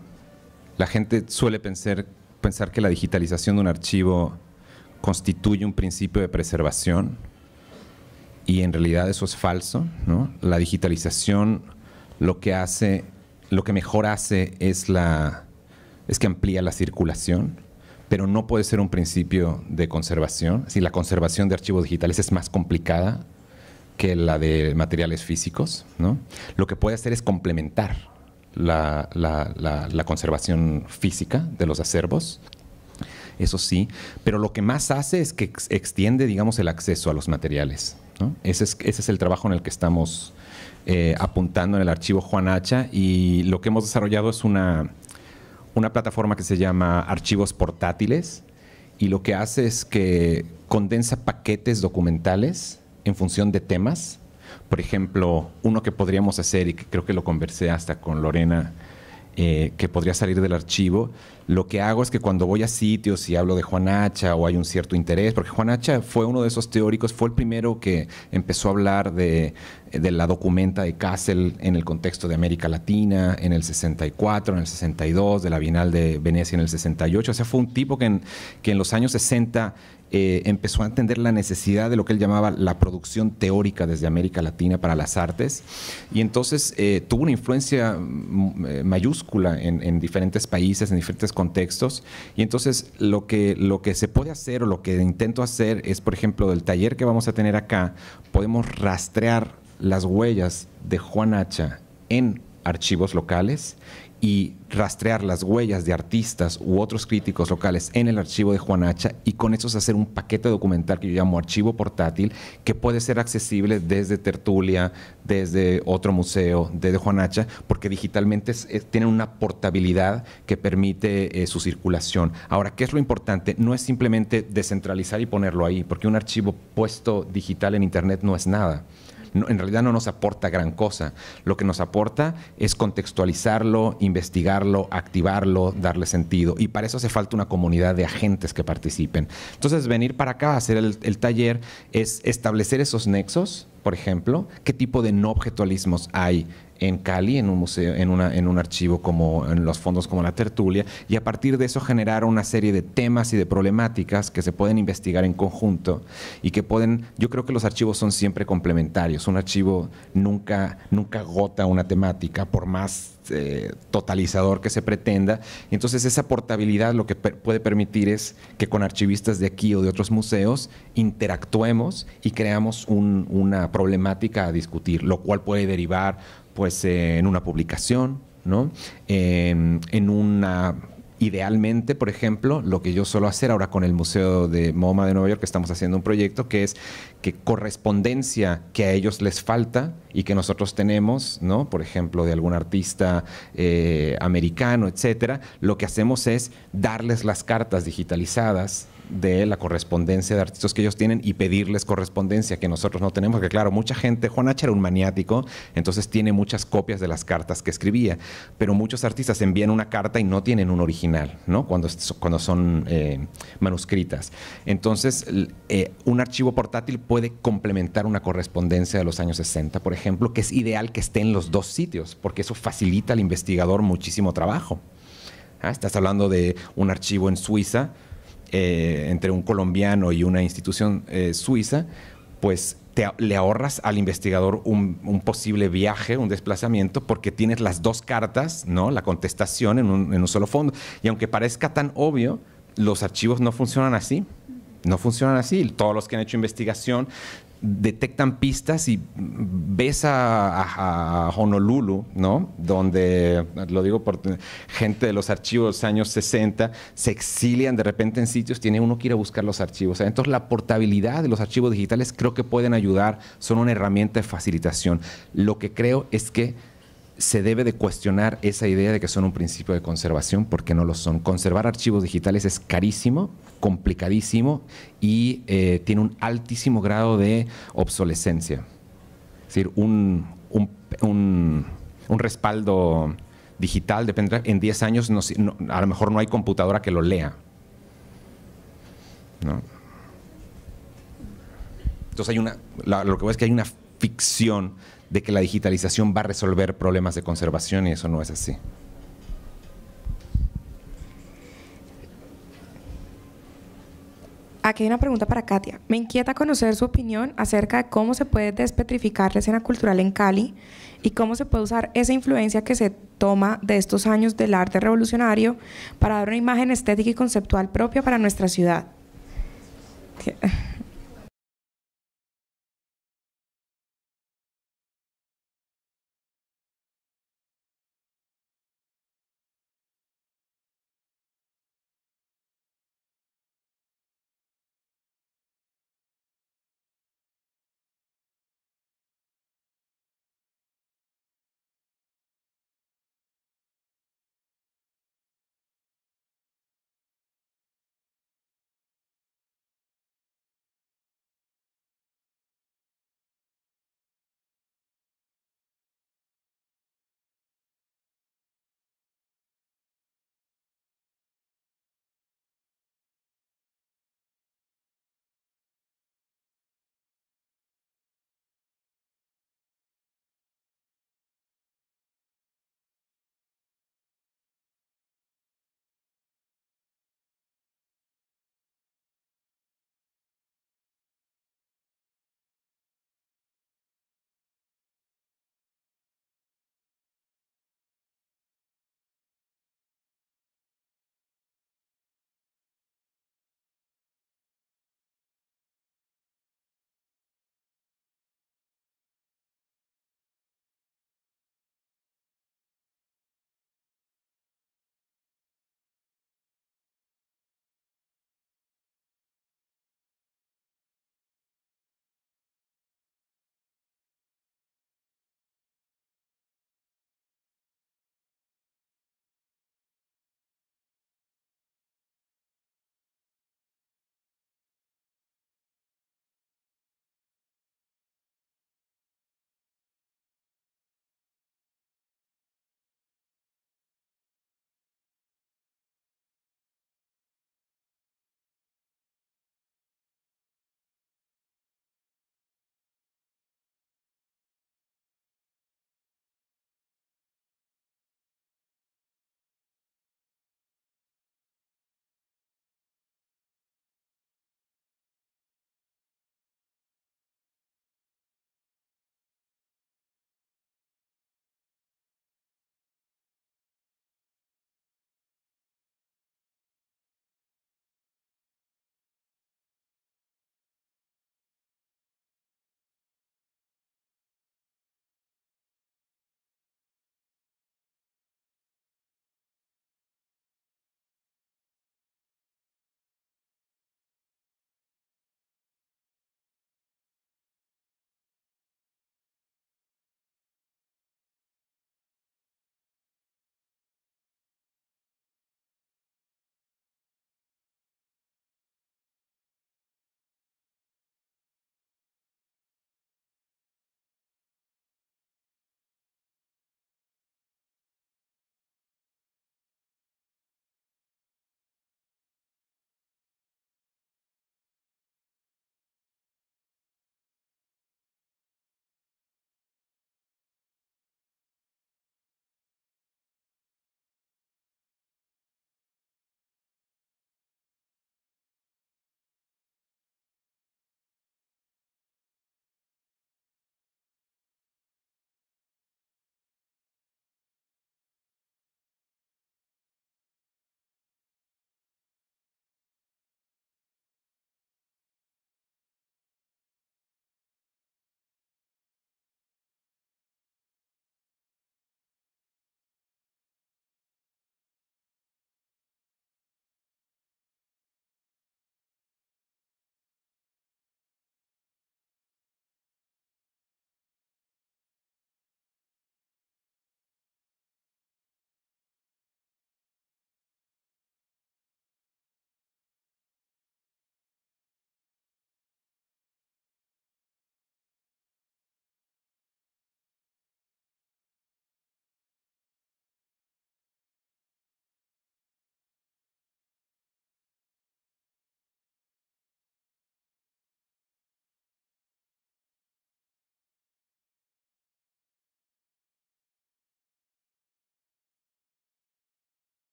La gente suele pensar, pensar que la digitalización de un archivo constituye un principio de preservación y en realidad eso es falso. La digitalización lo que hace, lo que mejor hace es, la, es que amplía la circulación pero no puede ser un principio de conservación. Si la conservación de archivos digitales es más complicada que la de materiales físicos, Lo que puede hacer es complementar la, conservación física de los acervos eso sí, pero lo que más hace es que extiende, digamos, el acceso a los materiales. Ese, es, el trabajo en el que estamos eh, apuntando en el archivo Juan Hacha y lo que hemos desarrollado es una, una plataforma que se llama Archivos Portátiles y lo que hace es que condensa paquetes documentales en función de temas. Por ejemplo, uno que podríamos hacer, y que creo que lo conversé hasta con Lorena, eh, que podría salir del archivo, lo que hago es que cuando voy a sitios y hablo de Juan Hacha o hay un cierto interés, porque Juan Hacha fue uno de esos teóricos, fue el primero que empezó a hablar de, de la documenta de Kassel en el contexto de América Latina, en el 64, en el 62, de la Bienal de Venecia en el 68. O sea, fue un tipo que en, que en los años 60 eh, empezó a entender la necesidad de lo que él llamaba la producción teórica desde América Latina para las artes y entonces eh, tuvo una influencia mm, eh, mayúscula en, en, diferentes países, en diferentes contextos. Y entonces lo que, lo que se puede hacer o lo que intento hacer es, por ejemplo, del taller que vamos a tener acá, podemos rastrear las huellas de Juan Hacha en archivos locales y rastrear las huellas de artistas u otros críticos locales en el archivo de Juanacha y con eso hacer un paquete documental que yo llamo archivo portátil que puede ser accesible desde Tertulia, desde otro museo, desde Juanacha, porque digitalmente tiene tienen una portabilidad que permite eh, su circulación. Ahora, ¿qué es lo importante? No es simplemente descentralizar y ponerlo ahí, porque un archivo puesto digital en Internet no es nada en realidad no nos aporta gran cosa. Lo que nos aporta es contextualizarlo, investigarlo, activarlo, darle sentido. Y para eso hace falta una comunidad de agentes que participen. Entonces, venir para acá a hacer el taller es establecer esos nexos por ejemplo, qué tipo de no objetualismos hay en Cali, en un museo, en, un archivo como en los fondos como la tertulia, y a partir de eso generar una serie de temas y de problemáticas que se pueden investigar en conjunto y que pueden, yo creo que los archivos son siempre complementarios, un archivo nunca, nunca agota una temática, por más este, totalizador que se pretenda. Entonces esa portabilidad lo que puede permitir es que con archivistas de aquí o de otros museos interactuemos y creamos una problemática a discutir, lo cual puede derivar pues eh, en una publicación, ¿no? Em, en una idealmente, por ejemplo, lo que yo suelo hacer ahora con el Museo de MoMA de Nueva York, que estamos haciendo un proyecto que es que correspondencia que a ellos les falta y que nosotros tenemos, ¿no? Por ejemplo, de algún artista eh, americano, etcétera, lo que hacemos es darles las cartas digitalizadas de la correspondencia de artistas que ellos tienen y pedirles correspondencia que nosotros no tenemos, que claro, mucha gente, Juan H era un maniático, entonces tiene muchas copias de las cartas que escribía, pero muchos artistas envían una carta y no tienen un original, ¿no? Cuando, cuando son eh, manuscritas. Entonces, eh, un archivo portátil puede complementar una correspondencia de los años 60, por ejemplo, que es ideal que esté en los dos sitios, porque eso facilita al investigador muchísimo trabajo. Ah, estás hablando de un archivo en Suiza, eh, entre un colombiano y una institución eh, suiza, pues le ahorras al investigador un, posible viaje, un desplazamiento, porque tienes las dos cartas, la contestación en un solo fondo. Y aunque parezca tan obvio, los archivos no funcionan así no funcionan así. Todos los que han hecho investigación detectan pistas y ves a, Honolulu, ¿no? Donde, lo digo por gente de los archivos de los años 60, se exilian de repente en sitios, tiene uno que ir a buscar los archivos. Entonces, la portabilidad de los archivos digitales creo que pueden ayudar, son una herramienta de facilitación. Lo que creo es que se debe de cuestionar esa idea de que son un principio de conservación porque no lo son. Conservar archivos digitales es carísimo, complicadísimo y eh, tiene un altísimo grado de obsolescencia. Es decir, un, respaldo digital, dependerá en 10 años a lo mejor no hay computadora que lo lea. Entonces hay una, lo que voy es que hay una ficción de que la digitalización va a resolver problemas de conservación y eso no es así. Aquí hay una pregunta para Katia. Me inquieta conocer su opinión acerca de cómo se puede despetrificar la escena cultural en Cali y cómo se puede usar esa influencia que se toma de estos años del arte revolucionario para dar una imagen estética y conceptual propia para nuestra ciudad.